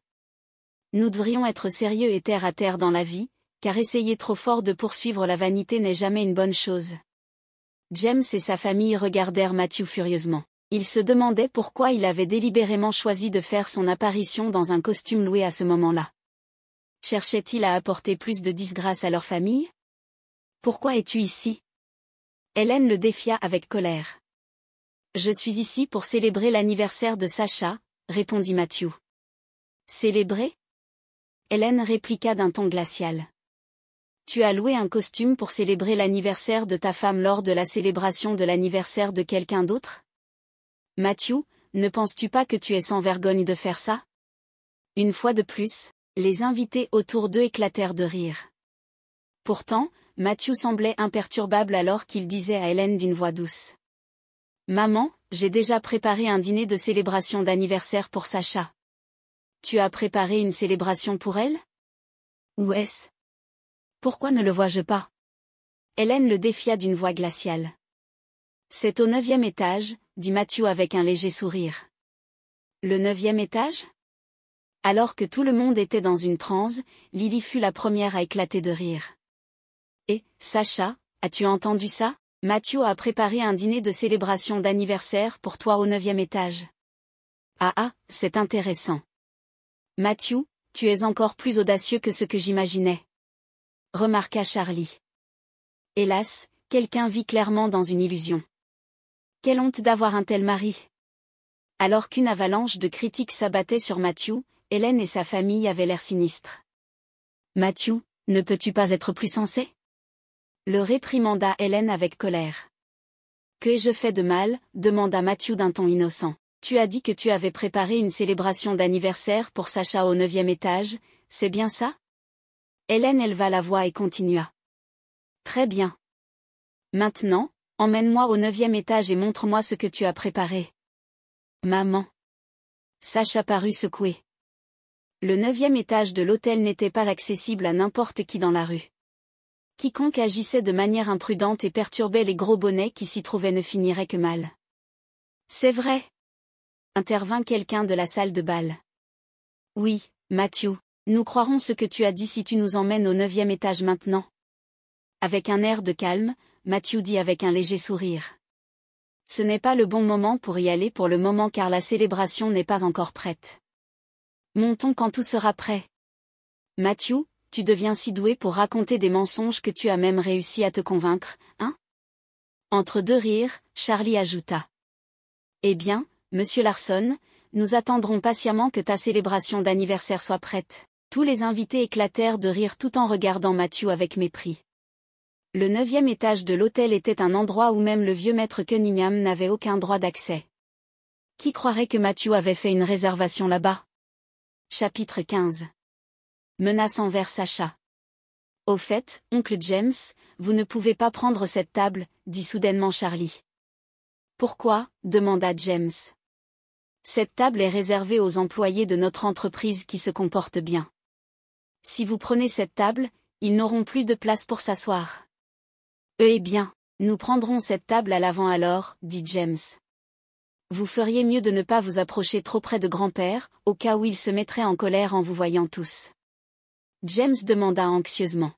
Nous devrions être sérieux et terre à terre dans la vie, car essayer trop fort de poursuivre la vanité n'est jamais une bonne chose. James et sa famille regardèrent Matthew furieusement il se demandait pourquoi il avait délibérément choisi de faire son apparition dans un costume loué à ce moment-là. Cherchait-il à apporter plus de disgrâce à leur famille Pourquoi es-tu ici Hélène le défia avec colère. Je suis ici pour célébrer l'anniversaire de Sacha, répondit Mathieu. Célébrer Hélène répliqua d'un ton glacial. Tu as loué un costume pour célébrer l'anniversaire de ta femme lors de la célébration de l'anniversaire de quelqu'un d'autre Mathieu, ne penses-tu pas que tu es sans vergogne de faire ça Une fois de plus, les invités autour d'eux éclatèrent de rire. Pourtant, Mathieu semblait imperturbable alors qu'il disait à Hélène d'une voix douce. Maman, j'ai déjà préparé un dîner de célébration d'anniversaire pour Sacha. Tu as préparé une célébration pour elle Où est-ce Pourquoi ne le vois-je pas Hélène le défia d'une voix glaciale. C'est au neuvième étage, dit Mathieu avec un léger sourire. Le neuvième étage Alors que tout le monde était dans une transe, Lily fut la première à éclater de rire. Et, Sacha, as-tu entendu ça Mathieu a préparé un dîner de célébration d'anniversaire pour toi au neuvième étage. Ah ah, c'est intéressant. Mathieu, tu es encore plus audacieux que ce que j'imaginais. Remarqua Charlie. Hélas, quelqu'un vit clairement dans une illusion. Quelle honte d'avoir un tel mari Alors qu'une avalanche de critiques s'abattait sur Mathieu, Hélène et sa famille avaient l'air sinistre. Mathieu, ne peux-tu pas être plus sensé Le réprimanda Hélène avec colère. Que ai-je fait de mal demanda Mathieu d'un ton innocent. Tu as dit que tu avais préparé une célébration d'anniversaire pour Sacha au neuvième étage, c'est bien ça Hélène éleva la voix et continua. Très bien. Maintenant, Emmène-moi au neuvième étage et montre-moi ce que tu as préparé. Maman. Sacha parut secouée. Le neuvième étage de l'hôtel n'était pas accessible à n'importe qui dans la rue. Quiconque agissait de manière imprudente et perturbait les gros bonnets qui s'y trouvaient ne finirait que mal. C'est vrai intervint quelqu'un de la salle de bal. Oui, Mathieu, nous croirons ce que tu as dit si tu nous emmènes au neuvième étage maintenant. Avec un air de calme, Mathieu dit avec un léger sourire. Ce n'est pas le bon moment pour y aller pour le moment car la célébration n'est pas encore prête. Montons quand tout sera prêt. Mathieu, tu deviens si doué pour raconter des mensonges que tu as même réussi à te convaincre, hein Entre deux rires, Charlie ajouta. Eh bien, monsieur Larson, nous attendrons patiemment que ta célébration d'anniversaire soit prête. Tous les invités éclatèrent de rire tout en regardant Mathieu avec mépris le neuvième étage de l'hôtel était un endroit où même le vieux maître Cunningham n'avait aucun droit d'accès. Qui croirait que Matthew avait fait une réservation là-bas Chapitre 15 Menace envers Sacha Au fait, oncle James, vous ne pouvez pas prendre cette table, dit soudainement Charlie. Pourquoi demanda James. Cette table est réservée aux employés de notre entreprise qui se comportent bien. Si vous prenez cette table, ils n'auront plus de place pour s'asseoir. Eh bien, nous prendrons cette table à l'avant alors, dit James. Vous feriez mieux de ne pas vous approcher trop près de grand-père, au cas où il se mettrait en colère en vous voyant tous. James demanda anxieusement.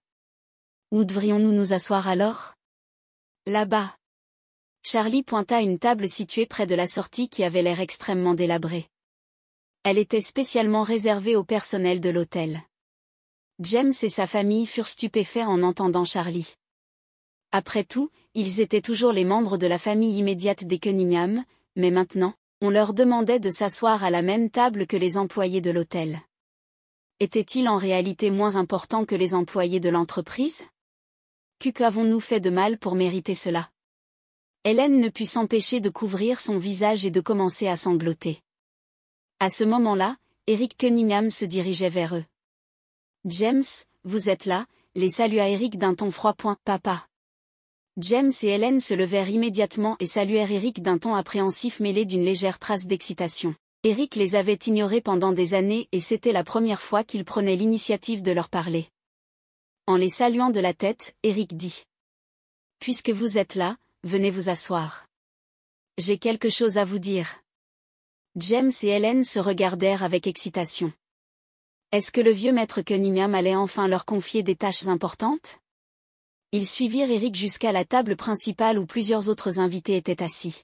Où devrions-nous nous asseoir alors Là-bas. Charlie pointa une table située près de la sortie qui avait l'air extrêmement délabrée. Elle était spécialement réservée au personnel de l'hôtel. James et sa famille furent stupéfaits en entendant Charlie. Après tout, ils étaient toujours les membres de la famille immédiate des Cunningham, mais maintenant, on leur demandait de s'asseoir à la même table que les employés de l'hôtel. Étaient-ils en réalité moins importants que les employés de l'entreprise Qu'avons-nous fait de mal pour mériter cela Hélène ne put s'empêcher de couvrir son visage et de commencer à sangloter. À ce moment-là, Eric Cunningham se dirigeait vers eux. James, vous êtes là, les salua Eric d'un ton froid. Point, papa. James et Helen se levèrent immédiatement et saluèrent Eric d'un ton appréhensif mêlé d'une légère trace d'excitation. Eric les avait ignorés pendant des années et c'était la première fois qu'il prenait l'initiative de leur parler. En les saluant de la tête, Eric dit « Puisque vous êtes là, venez vous asseoir. J'ai quelque chose à vous dire. » James et Helen se regardèrent avec excitation. Est-ce que le vieux maître Cunningham allait enfin leur confier des tâches importantes ils suivirent Eric jusqu'à la table principale où plusieurs autres invités étaient assis.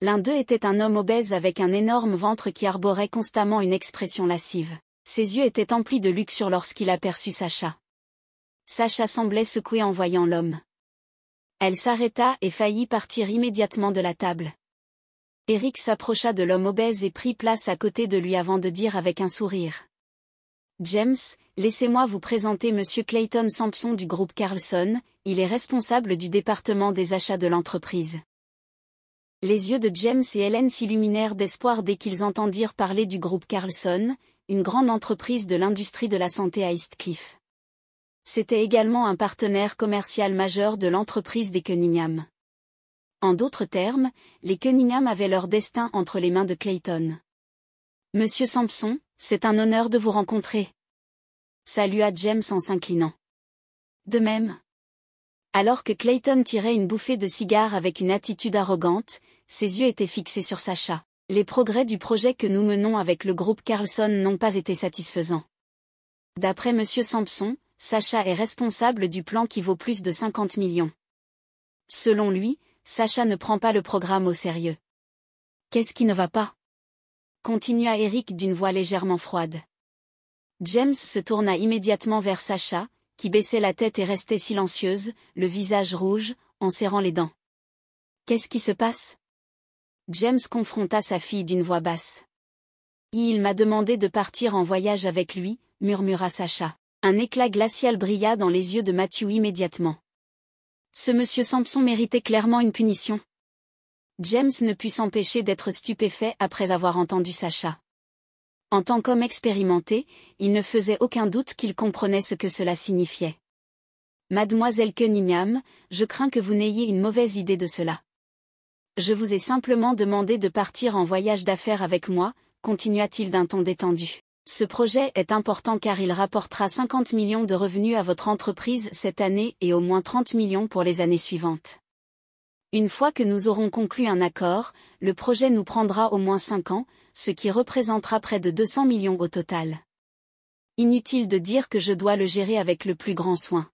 L'un d'eux était un homme obèse avec un énorme ventre qui arborait constamment une expression lascive. Ses yeux étaient emplis de luxure lorsqu'il aperçut Sacha. Sacha semblait secouée en voyant l'homme. Elle s'arrêta et faillit partir immédiatement de la table. Eric s'approcha de l'homme obèse et prit place à côté de lui avant de dire avec un sourire. James, laissez-moi vous présenter M. Clayton Sampson du groupe Carlson, il est responsable du département des achats de l'entreprise. Les yeux de James et Helen s'illuminèrent d'espoir dès qu'ils entendirent parler du groupe Carlson, une grande entreprise de l'industrie de la santé à Eastcliff. C'était également un partenaire commercial majeur de l'entreprise des Cunningham. En d'autres termes, les Cunningham avaient leur destin entre les mains de Clayton. Monsieur Sampson, c'est un honneur de vous rencontrer. Salua James en s'inclinant. De même. Alors que Clayton tirait une bouffée de cigare avec une attitude arrogante, ses yeux étaient fixés sur Sacha. Les progrès du projet que nous menons avec le groupe Carlson n'ont pas été satisfaisants. D'après M. Sampson, Sacha est responsable du plan qui vaut plus de 50 millions. Selon lui, Sacha ne prend pas le programme au sérieux. Qu'est-ce qui ne va pas continua Eric d'une voix légèrement froide. James se tourna immédiatement vers Sacha, qui baissait la tête et restait silencieuse, le visage rouge, en serrant les dents. Qu'est-ce qui se passe James confronta sa fille d'une voix basse. Il m'a demandé de partir en voyage avec lui, murmura Sacha. Un éclat glacial brilla dans les yeux de Matthew immédiatement. Ce monsieur Samson méritait clairement une punition. James ne put s'empêcher d'être stupéfait après avoir entendu Sacha. En tant qu'homme expérimenté, il ne faisait aucun doute qu'il comprenait ce que cela signifiait. Mademoiselle Cunningham, je crains que vous n'ayez une mauvaise idée de cela. Je vous ai simplement demandé de partir en voyage d'affaires avec moi, continua-t-il d'un ton détendu. Ce projet est important car il rapportera 50 millions de revenus à votre entreprise cette année et au moins 30 millions pour les années suivantes. Une fois que nous aurons conclu un accord, le projet nous prendra au moins cinq ans, ce qui représentera près de 200 millions au total. Inutile de dire que je dois le gérer avec le plus grand soin.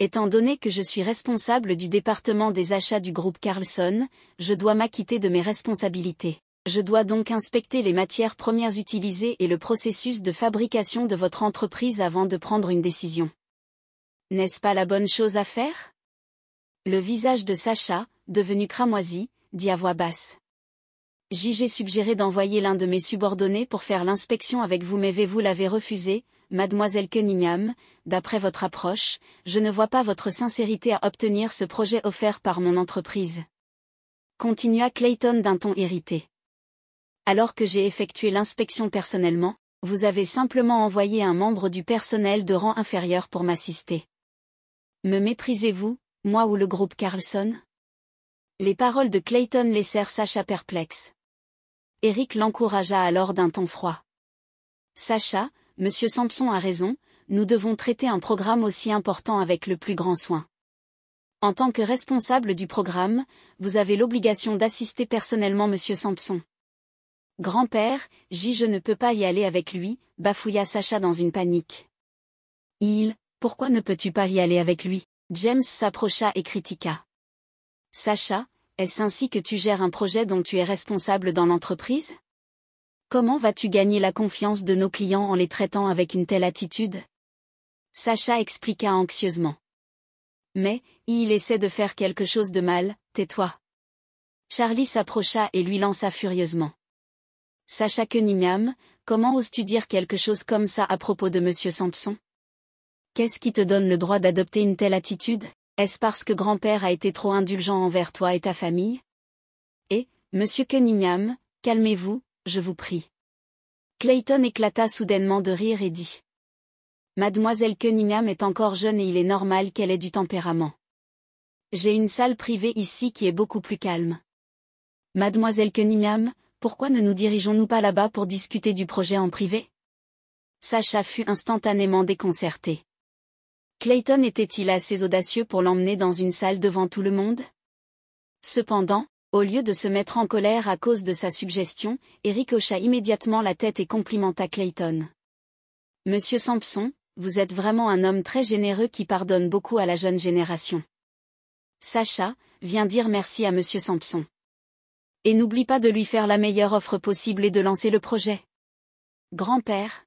Étant donné que je suis responsable du département des achats du groupe Carlson, je dois m'acquitter de mes responsabilités. Je dois donc inspecter les matières premières utilisées et le processus de fabrication de votre entreprise avant de prendre une décision. N'est-ce pas la bonne chose à faire le visage de Sacha, devenu cramoisi, dit à voix basse. J'ai suggéré d'envoyer l'un de mes subordonnés pour faire l'inspection avec vous mais vous l'avez refusé, mademoiselle Cunningham, d'après votre approche, je ne vois pas votre sincérité à obtenir ce projet offert par mon entreprise. Continua Clayton d'un ton irrité. Alors que j'ai effectué l'inspection personnellement, vous avez simplement envoyé un membre du personnel de rang inférieur pour m'assister. Me méprisez-vous, moi ou le groupe Carlson Les paroles de Clayton laissèrent Sacha perplexe. Eric l'encouragea alors d'un ton froid. Sacha, Monsieur Sampson a raison, nous devons traiter un programme aussi important avec le plus grand soin. En tant que responsable du programme, vous avez l'obligation d'assister personnellement Monsieur Sampson. Grand-père, j'y Je ne peux pas y aller avec lui, bafouilla Sacha dans une panique. Il, pourquoi ne peux-tu pas y aller avec lui James s'approcha et critiqua. Sacha, est-ce ainsi que tu gères un projet dont tu es responsable dans l'entreprise Comment vas-tu gagner la confiance de nos clients en les traitant avec une telle attitude Sacha expliqua anxieusement. Mais, il essaie de faire quelque chose de mal, tais-toi. Charlie s'approcha et lui lança furieusement. Sacha Cunningham, comment oses-tu dire quelque chose comme ça à propos de Monsieur Sampson Qu'est-ce qui te donne le droit d'adopter une telle attitude Est-ce parce que grand-père a été trop indulgent envers toi et ta famille Eh, monsieur Cunningham, calmez-vous, je vous prie. Clayton éclata soudainement de rire et dit. Mademoiselle Cunningham est encore jeune et il est normal qu'elle ait du tempérament. J'ai une salle privée ici qui est beaucoup plus calme. Mademoiselle Cunningham, pourquoi ne nous dirigeons-nous pas là-bas pour discuter du projet en privé Sacha fut instantanément déconcertée. Clayton était-il assez audacieux pour l'emmener dans une salle devant tout le monde Cependant, au lieu de se mettre en colère à cause de sa suggestion, Eric hocha immédiatement la tête et complimenta Clayton. Monsieur Sampson, vous êtes vraiment un homme très généreux qui pardonne beaucoup à la jeune génération. Sacha, viens dire merci à monsieur Sampson. Et n'oublie pas de lui faire la meilleure offre possible et de lancer le projet. Grand-père.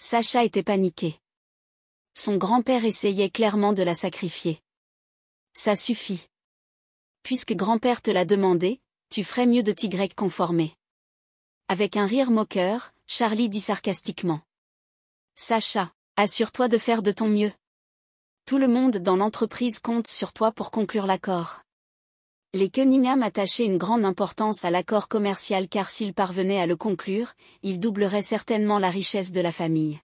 Sacha était paniqué son grand-père essayait clairement de la sacrifier. Ça suffit. Puisque grand-père te l'a demandé, tu ferais mieux de t'y conformer. Avec un rire moqueur, Charlie dit sarcastiquement. Sacha, assure-toi de faire de ton mieux. Tout le monde dans l'entreprise compte sur toi pour conclure l'accord. Les Cunningham attachaient une grande importance à l'accord commercial car s'ils parvenaient à le conclure, ils doubleraient certainement la richesse de la famille.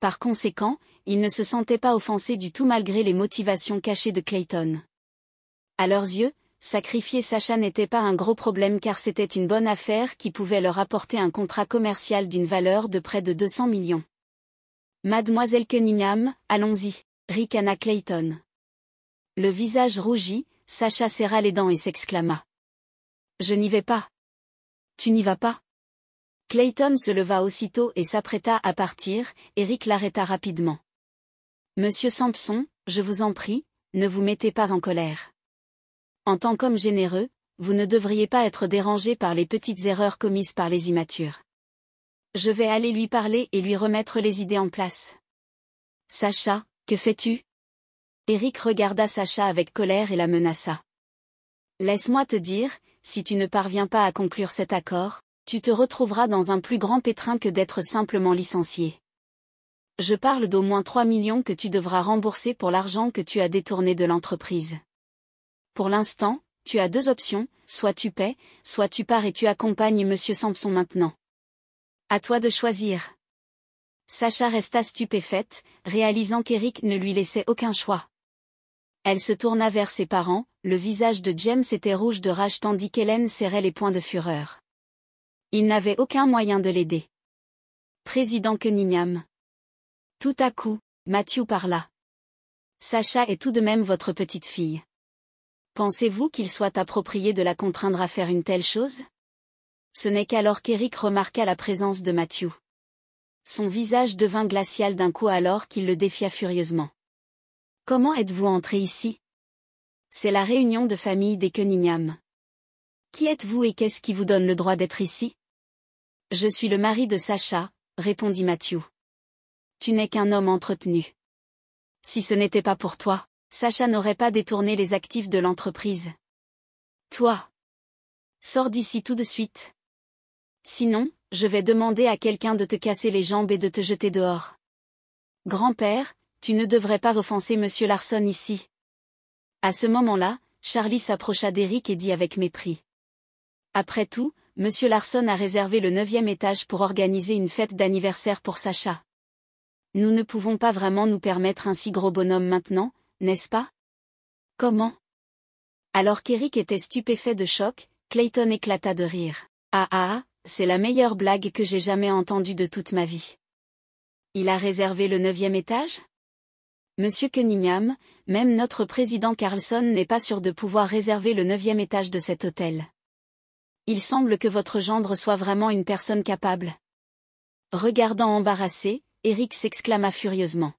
Par conséquent, ils ne se sentaient pas offensés du tout malgré les motivations cachées de Clayton. À leurs yeux, sacrifier Sacha n'était pas un gros problème car c'était une bonne affaire qui pouvait leur apporter un contrat commercial d'une valeur de près de 200 millions. Mademoiselle Cunningham, allons-y, ricana Clayton. Le visage rougi, Sacha serra les dents et s'exclama. Je n'y vais pas. Tu n'y vas pas. Clayton se leva aussitôt et s'apprêta à partir, Eric l'arrêta rapidement. Monsieur Sampson, je vous en prie, ne vous mettez pas en colère. En tant qu'homme généreux, vous ne devriez pas être dérangé par les petites erreurs commises par les immatures. Je vais aller lui parler et lui remettre les idées en place. Sacha, que fais-tu Eric regarda Sacha avec colère et la menaça. Laisse-moi te dire, si tu ne parviens pas à conclure cet accord, tu te retrouveras dans un plus grand pétrin que d'être simplement licencié. Je parle d'au moins 3 millions que tu devras rembourser pour l'argent que tu as détourné de l'entreprise. Pour l'instant, tu as deux options, soit tu paies, soit tu pars et tu accompagnes M. Sampson maintenant. À toi de choisir. Sacha resta stupéfaite, réalisant qu'Eric ne lui laissait aucun choix. Elle se tourna vers ses parents, le visage de James était rouge de rage tandis qu'Hélène serrait les poings de fureur. Il n'avait aucun moyen de l'aider. Président Cunningham. Tout à coup, Matthew parla. Sacha est tout de même votre petite fille. Pensez-vous qu'il soit approprié de la contraindre à faire une telle chose Ce n'est qu'alors qu'Éric remarqua la présence de Matthew. Son visage devint glacial d'un coup alors qu'il le défia furieusement. Comment êtes-vous entré ici C'est la réunion de famille des Cunningham. Qui êtes-vous et qu'est-ce qui vous donne le droit d'être ici Je suis le mari de Sacha, répondit Mathieu. Tu n'es qu'un homme entretenu. Si ce n'était pas pour toi, Sacha n'aurait pas détourné les actifs de l'entreprise. Toi Sors d'ici tout de suite. Sinon, je vais demander à quelqu'un de te casser les jambes et de te jeter dehors. Grand-père, tu ne devrais pas offenser Monsieur Larson ici. À ce moment-là, Charlie s'approcha d'Eric et dit avec mépris. Après tout, M. Larson a réservé le neuvième étage pour organiser une fête d'anniversaire pour Sacha. Nous ne pouvons pas vraiment nous permettre un si gros bonhomme maintenant, n'est-ce pas Comment Alors qu'Eric était stupéfait de choc, Clayton éclata de rire. Ah, ah ah, c'est la meilleure blague que j'ai jamais entendue de toute ma vie. Il a réservé le neuvième étage Monsieur Cunningham, même notre président Carlson n'est pas sûr de pouvoir réserver le neuvième étage de cet hôtel. Il semble que votre gendre soit vraiment une personne capable. Regardant embarrassé, Eric s'exclama furieusement.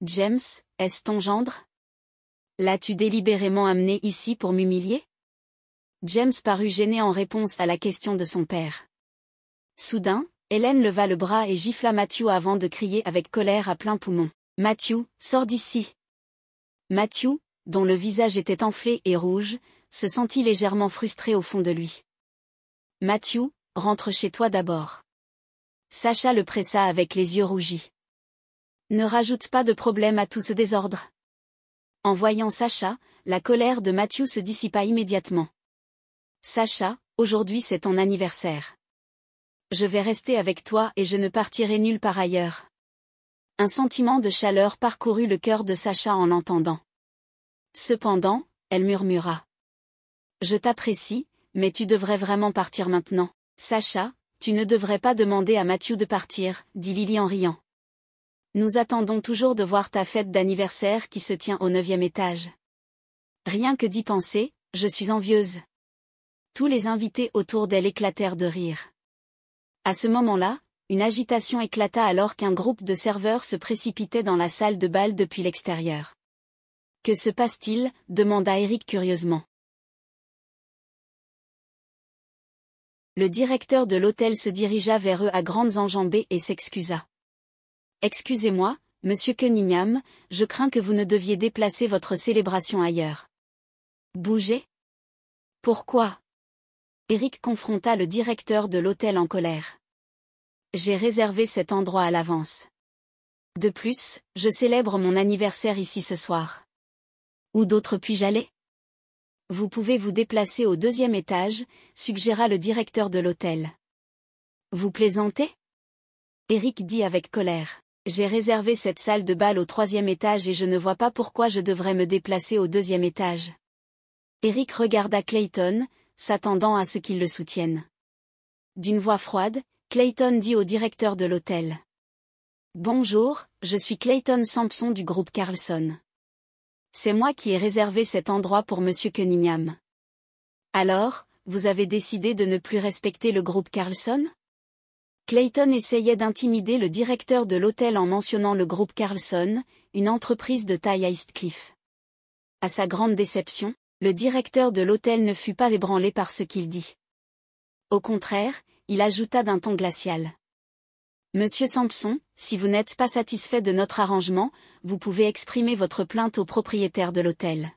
James, est-ce ton gendre L'as-tu délibérément amené ici pour m'humilier James parut gêné en réponse à la question de son père. Soudain, Hélène leva le bras et gifla Mathieu avant de crier avec colère à plein poumon. Mathieu, sors d'ici. Mathieu, dont le visage était enflé et rouge, se sentit légèrement frustré au fond de lui. Mathieu, rentre chez toi d'abord. Sacha le pressa avec les yeux rougis. Ne rajoute pas de problème à tout ce désordre. En voyant Sacha, la colère de Mathieu se dissipa immédiatement. Sacha, aujourd'hui c'est ton anniversaire. Je vais rester avec toi et je ne partirai nulle part ailleurs. Un sentiment de chaleur parcourut le cœur de Sacha en l'entendant. Cependant, elle murmura. Je t'apprécie, mais tu devrais vraiment partir maintenant. Sacha, tu ne devrais pas demander à Mathieu de partir, dit Lily en riant. Nous attendons toujours de voir ta fête d'anniversaire qui se tient au neuvième étage. Rien que d'y penser, je suis envieuse. Tous les invités autour d'elle éclatèrent de rire. À ce moment-là, une agitation éclata alors qu'un groupe de serveurs se précipitait dans la salle de bal depuis l'extérieur. Que se passe-t-il demanda Eric curieusement. le directeur de l'hôtel se dirigea vers eux à grandes enjambées et s'excusa. Excusez-moi, monsieur Cunningham, je crains que vous ne deviez déplacer votre célébration ailleurs. Bougez Pourquoi Eric confronta le directeur de l'hôtel en colère. J'ai réservé cet endroit à l'avance. De plus, je célèbre mon anniversaire ici ce soir. Où d'autre puis-je aller vous pouvez vous déplacer au deuxième étage, suggéra le directeur de l'hôtel. Vous plaisantez Eric dit avec colère. J'ai réservé cette salle de bal au troisième étage et je ne vois pas pourquoi je devrais me déplacer au deuxième étage. Eric regarda Clayton, s'attendant à ce qu'il le soutienne. D'une voix froide, Clayton dit au directeur de l'hôtel. Bonjour, je suis Clayton Sampson du groupe Carlson. C'est moi qui ai réservé cet endroit pour M. Cunningham. Alors, vous avez décidé de ne plus respecter le groupe Carlson Clayton essayait d'intimider le directeur de l'hôtel en mentionnant le groupe Carlson, une entreprise de taille à Eastcliff. À sa grande déception, le directeur de l'hôtel ne fut pas ébranlé par ce qu'il dit. Au contraire, il ajouta d'un ton glacial. Monsieur Sampson, si vous n'êtes pas satisfait de notre arrangement, vous pouvez exprimer votre plainte au propriétaire de l'hôtel.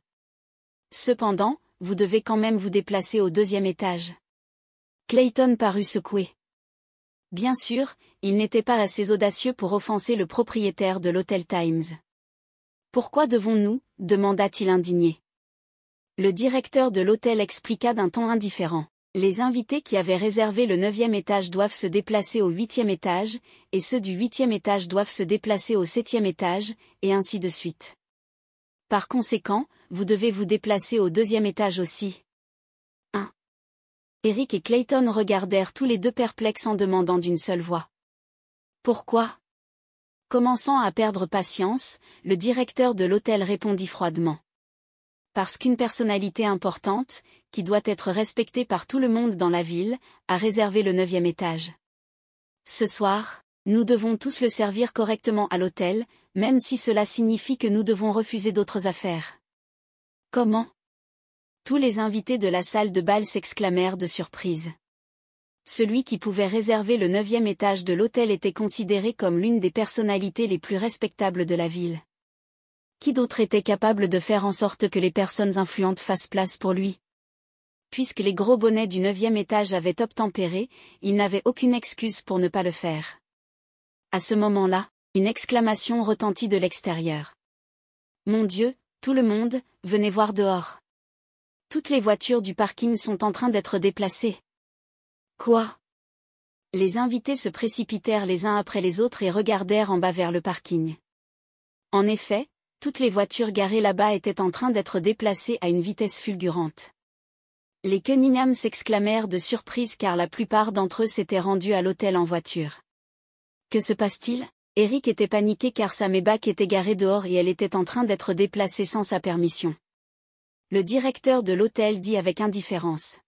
Cependant, vous devez quand même vous déplacer au deuxième étage. Clayton parut secoué. Bien sûr, il n'était pas assez audacieux pour offenser le propriétaire de l'hôtel Times. Pourquoi devons-nous demanda-t-il indigné. Le directeur de l'hôtel expliqua d'un ton indifférent. Les invités qui avaient réservé le neuvième étage doivent se déplacer au huitième étage, et ceux du huitième étage doivent se déplacer au septième étage, et ainsi de suite. Par conséquent, vous devez vous déplacer au deuxième étage aussi. 1. Eric et Clayton regardèrent tous les deux perplexes en demandant d'une seule voix. Pourquoi Commençant à perdre patience, le directeur de l'hôtel répondit froidement parce qu'une personnalité importante, qui doit être respectée par tout le monde dans la ville, a réservé le neuvième étage. Ce soir, nous devons tous le servir correctement à l'hôtel, même si cela signifie que nous devons refuser d'autres affaires. Comment Tous les invités de la salle de bal s'exclamèrent de surprise. Celui qui pouvait réserver le neuvième étage de l'hôtel était considéré comme l'une des personnalités les plus respectables de la ville qui d'autre était capable de faire en sorte que les personnes influentes fassent place pour lui Puisque les gros bonnets du neuvième étage avaient obtempéré, il n'avait aucune excuse pour ne pas le faire. À ce moment-là, une exclamation retentit de l'extérieur. Mon Dieu, tout le monde, venez voir dehors. Toutes les voitures du parking sont en train d'être déplacées. Quoi Les invités se précipitèrent les uns après les autres et regardèrent en bas vers le parking. En effet, toutes les voitures garées là-bas étaient en train d'être déplacées à une vitesse fulgurante. Les Cunningham s'exclamèrent de surprise car la plupart d'entre eux s'étaient rendus à l'hôtel en voiture. Que se passe-t-il Eric était paniqué car sa Maybach était garée dehors et elle était en train d'être déplacée sans sa permission. Le directeur de l'hôtel dit avec indifférence.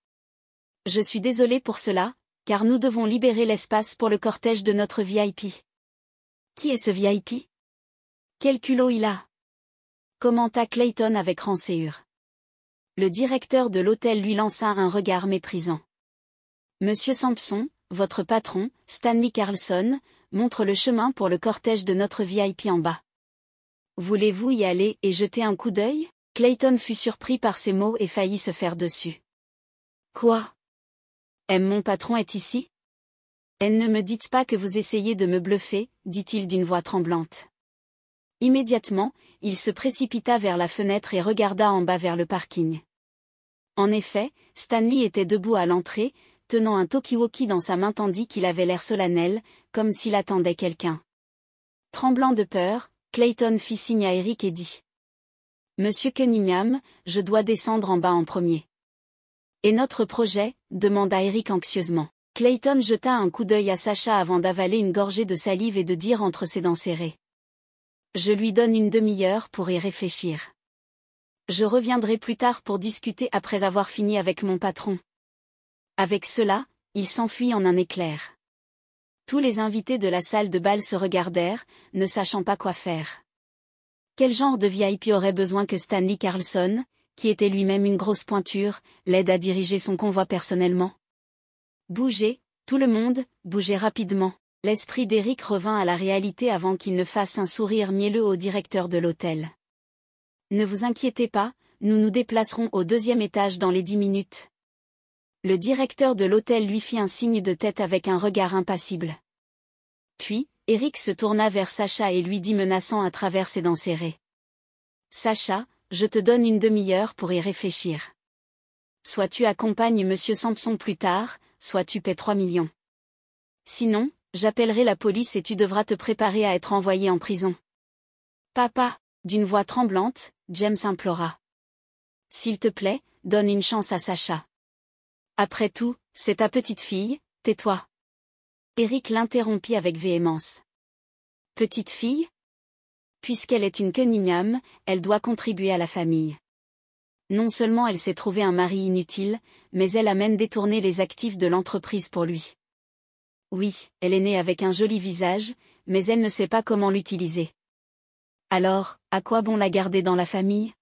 Je suis désolé pour cela, car nous devons libérer l'espace pour le cortège de notre VIP. Qui est ce VIP Quel culot il a commenta Clayton avec rancéure. Le directeur de l'hôtel lui lança un regard méprisant. Monsieur Sampson, votre patron, Stanley Carlson, montre le chemin pour le cortège de notre VIP en bas. Voulez-vous y aller et jeter un coup d'œil Clayton fut surpris par ces mots et faillit se faire dessus. Quoi M. Mon patron est ici Elle ne me dites pas que vous essayez de me bluffer, dit-il d'une voix tremblante. Immédiatement, il se précipita vers la fenêtre et regarda en bas vers le parking. En effet, Stanley était debout à l'entrée, tenant un talkie dans sa main tandis qu'il avait l'air solennel, comme s'il attendait quelqu'un. Tremblant de peur, Clayton fit signe à Eric et dit « Monsieur Cunningham, je dois descendre en bas en premier. »« Et notre projet ?» demanda Eric anxieusement. Clayton jeta un coup d'œil à Sacha avant d'avaler une gorgée de salive et de dire entre ses dents serrées. Je lui donne une demi-heure pour y réfléchir. Je reviendrai plus tard pour discuter après avoir fini avec mon patron. Avec cela, il s'enfuit en un éclair. Tous les invités de la salle de bal se regardèrent, ne sachant pas quoi faire. Quel genre de VIP aurait besoin que Stanley Carlson, qui était lui-même une grosse pointure, l'aide à diriger son convoi personnellement Bougez, tout le monde, bougez rapidement l'esprit d'Éric revint à la réalité avant qu'il ne fasse un sourire mielleux au directeur de l'hôtel. Ne vous inquiétez pas, nous nous déplacerons au deuxième étage dans les dix minutes. Le directeur de l'hôtel lui fit un signe de tête avec un regard impassible. Puis, Eric se tourna vers Sacha et lui dit menaçant à travers ses dents serrées. Sacha, je te donne une demi-heure pour y réfléchir. Soit tu accompagnes Monsieur Sampson plus tard, soit tu paies trois millions. Sinon, J'appellerai la police et tu devras te préparer à être envoyé en prison. Papa, d'une voix tremblante, James implora. S'il te plaît, donne une chance à Sacha. Après tout, c'est ta petite fille, tais-toi. Eric l'interrompit avec véhémence. Petite fille Puisqu'elle est une Cunningham, elle doit contribuer à la famille. Non seulement elle s'est trouvée un mari inutile, mais elle amène détourner les actifs de l'entreprise pour lui. Oui, elle est née avec un joli visage, mais elle ne sait pas comment l'utiliser. Alors, à quoi bon la garder dans la famille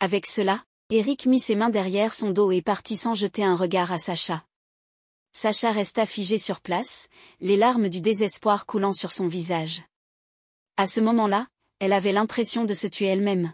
Avec cela, Eric mit ses mains derrière son dos et partit sans jeter un regard à Sacha. Sacha resta figé sur place, les larmes du désespoir coulant sur son visage. À ce moment-là, elle avait l'impression de se tuer elle-même.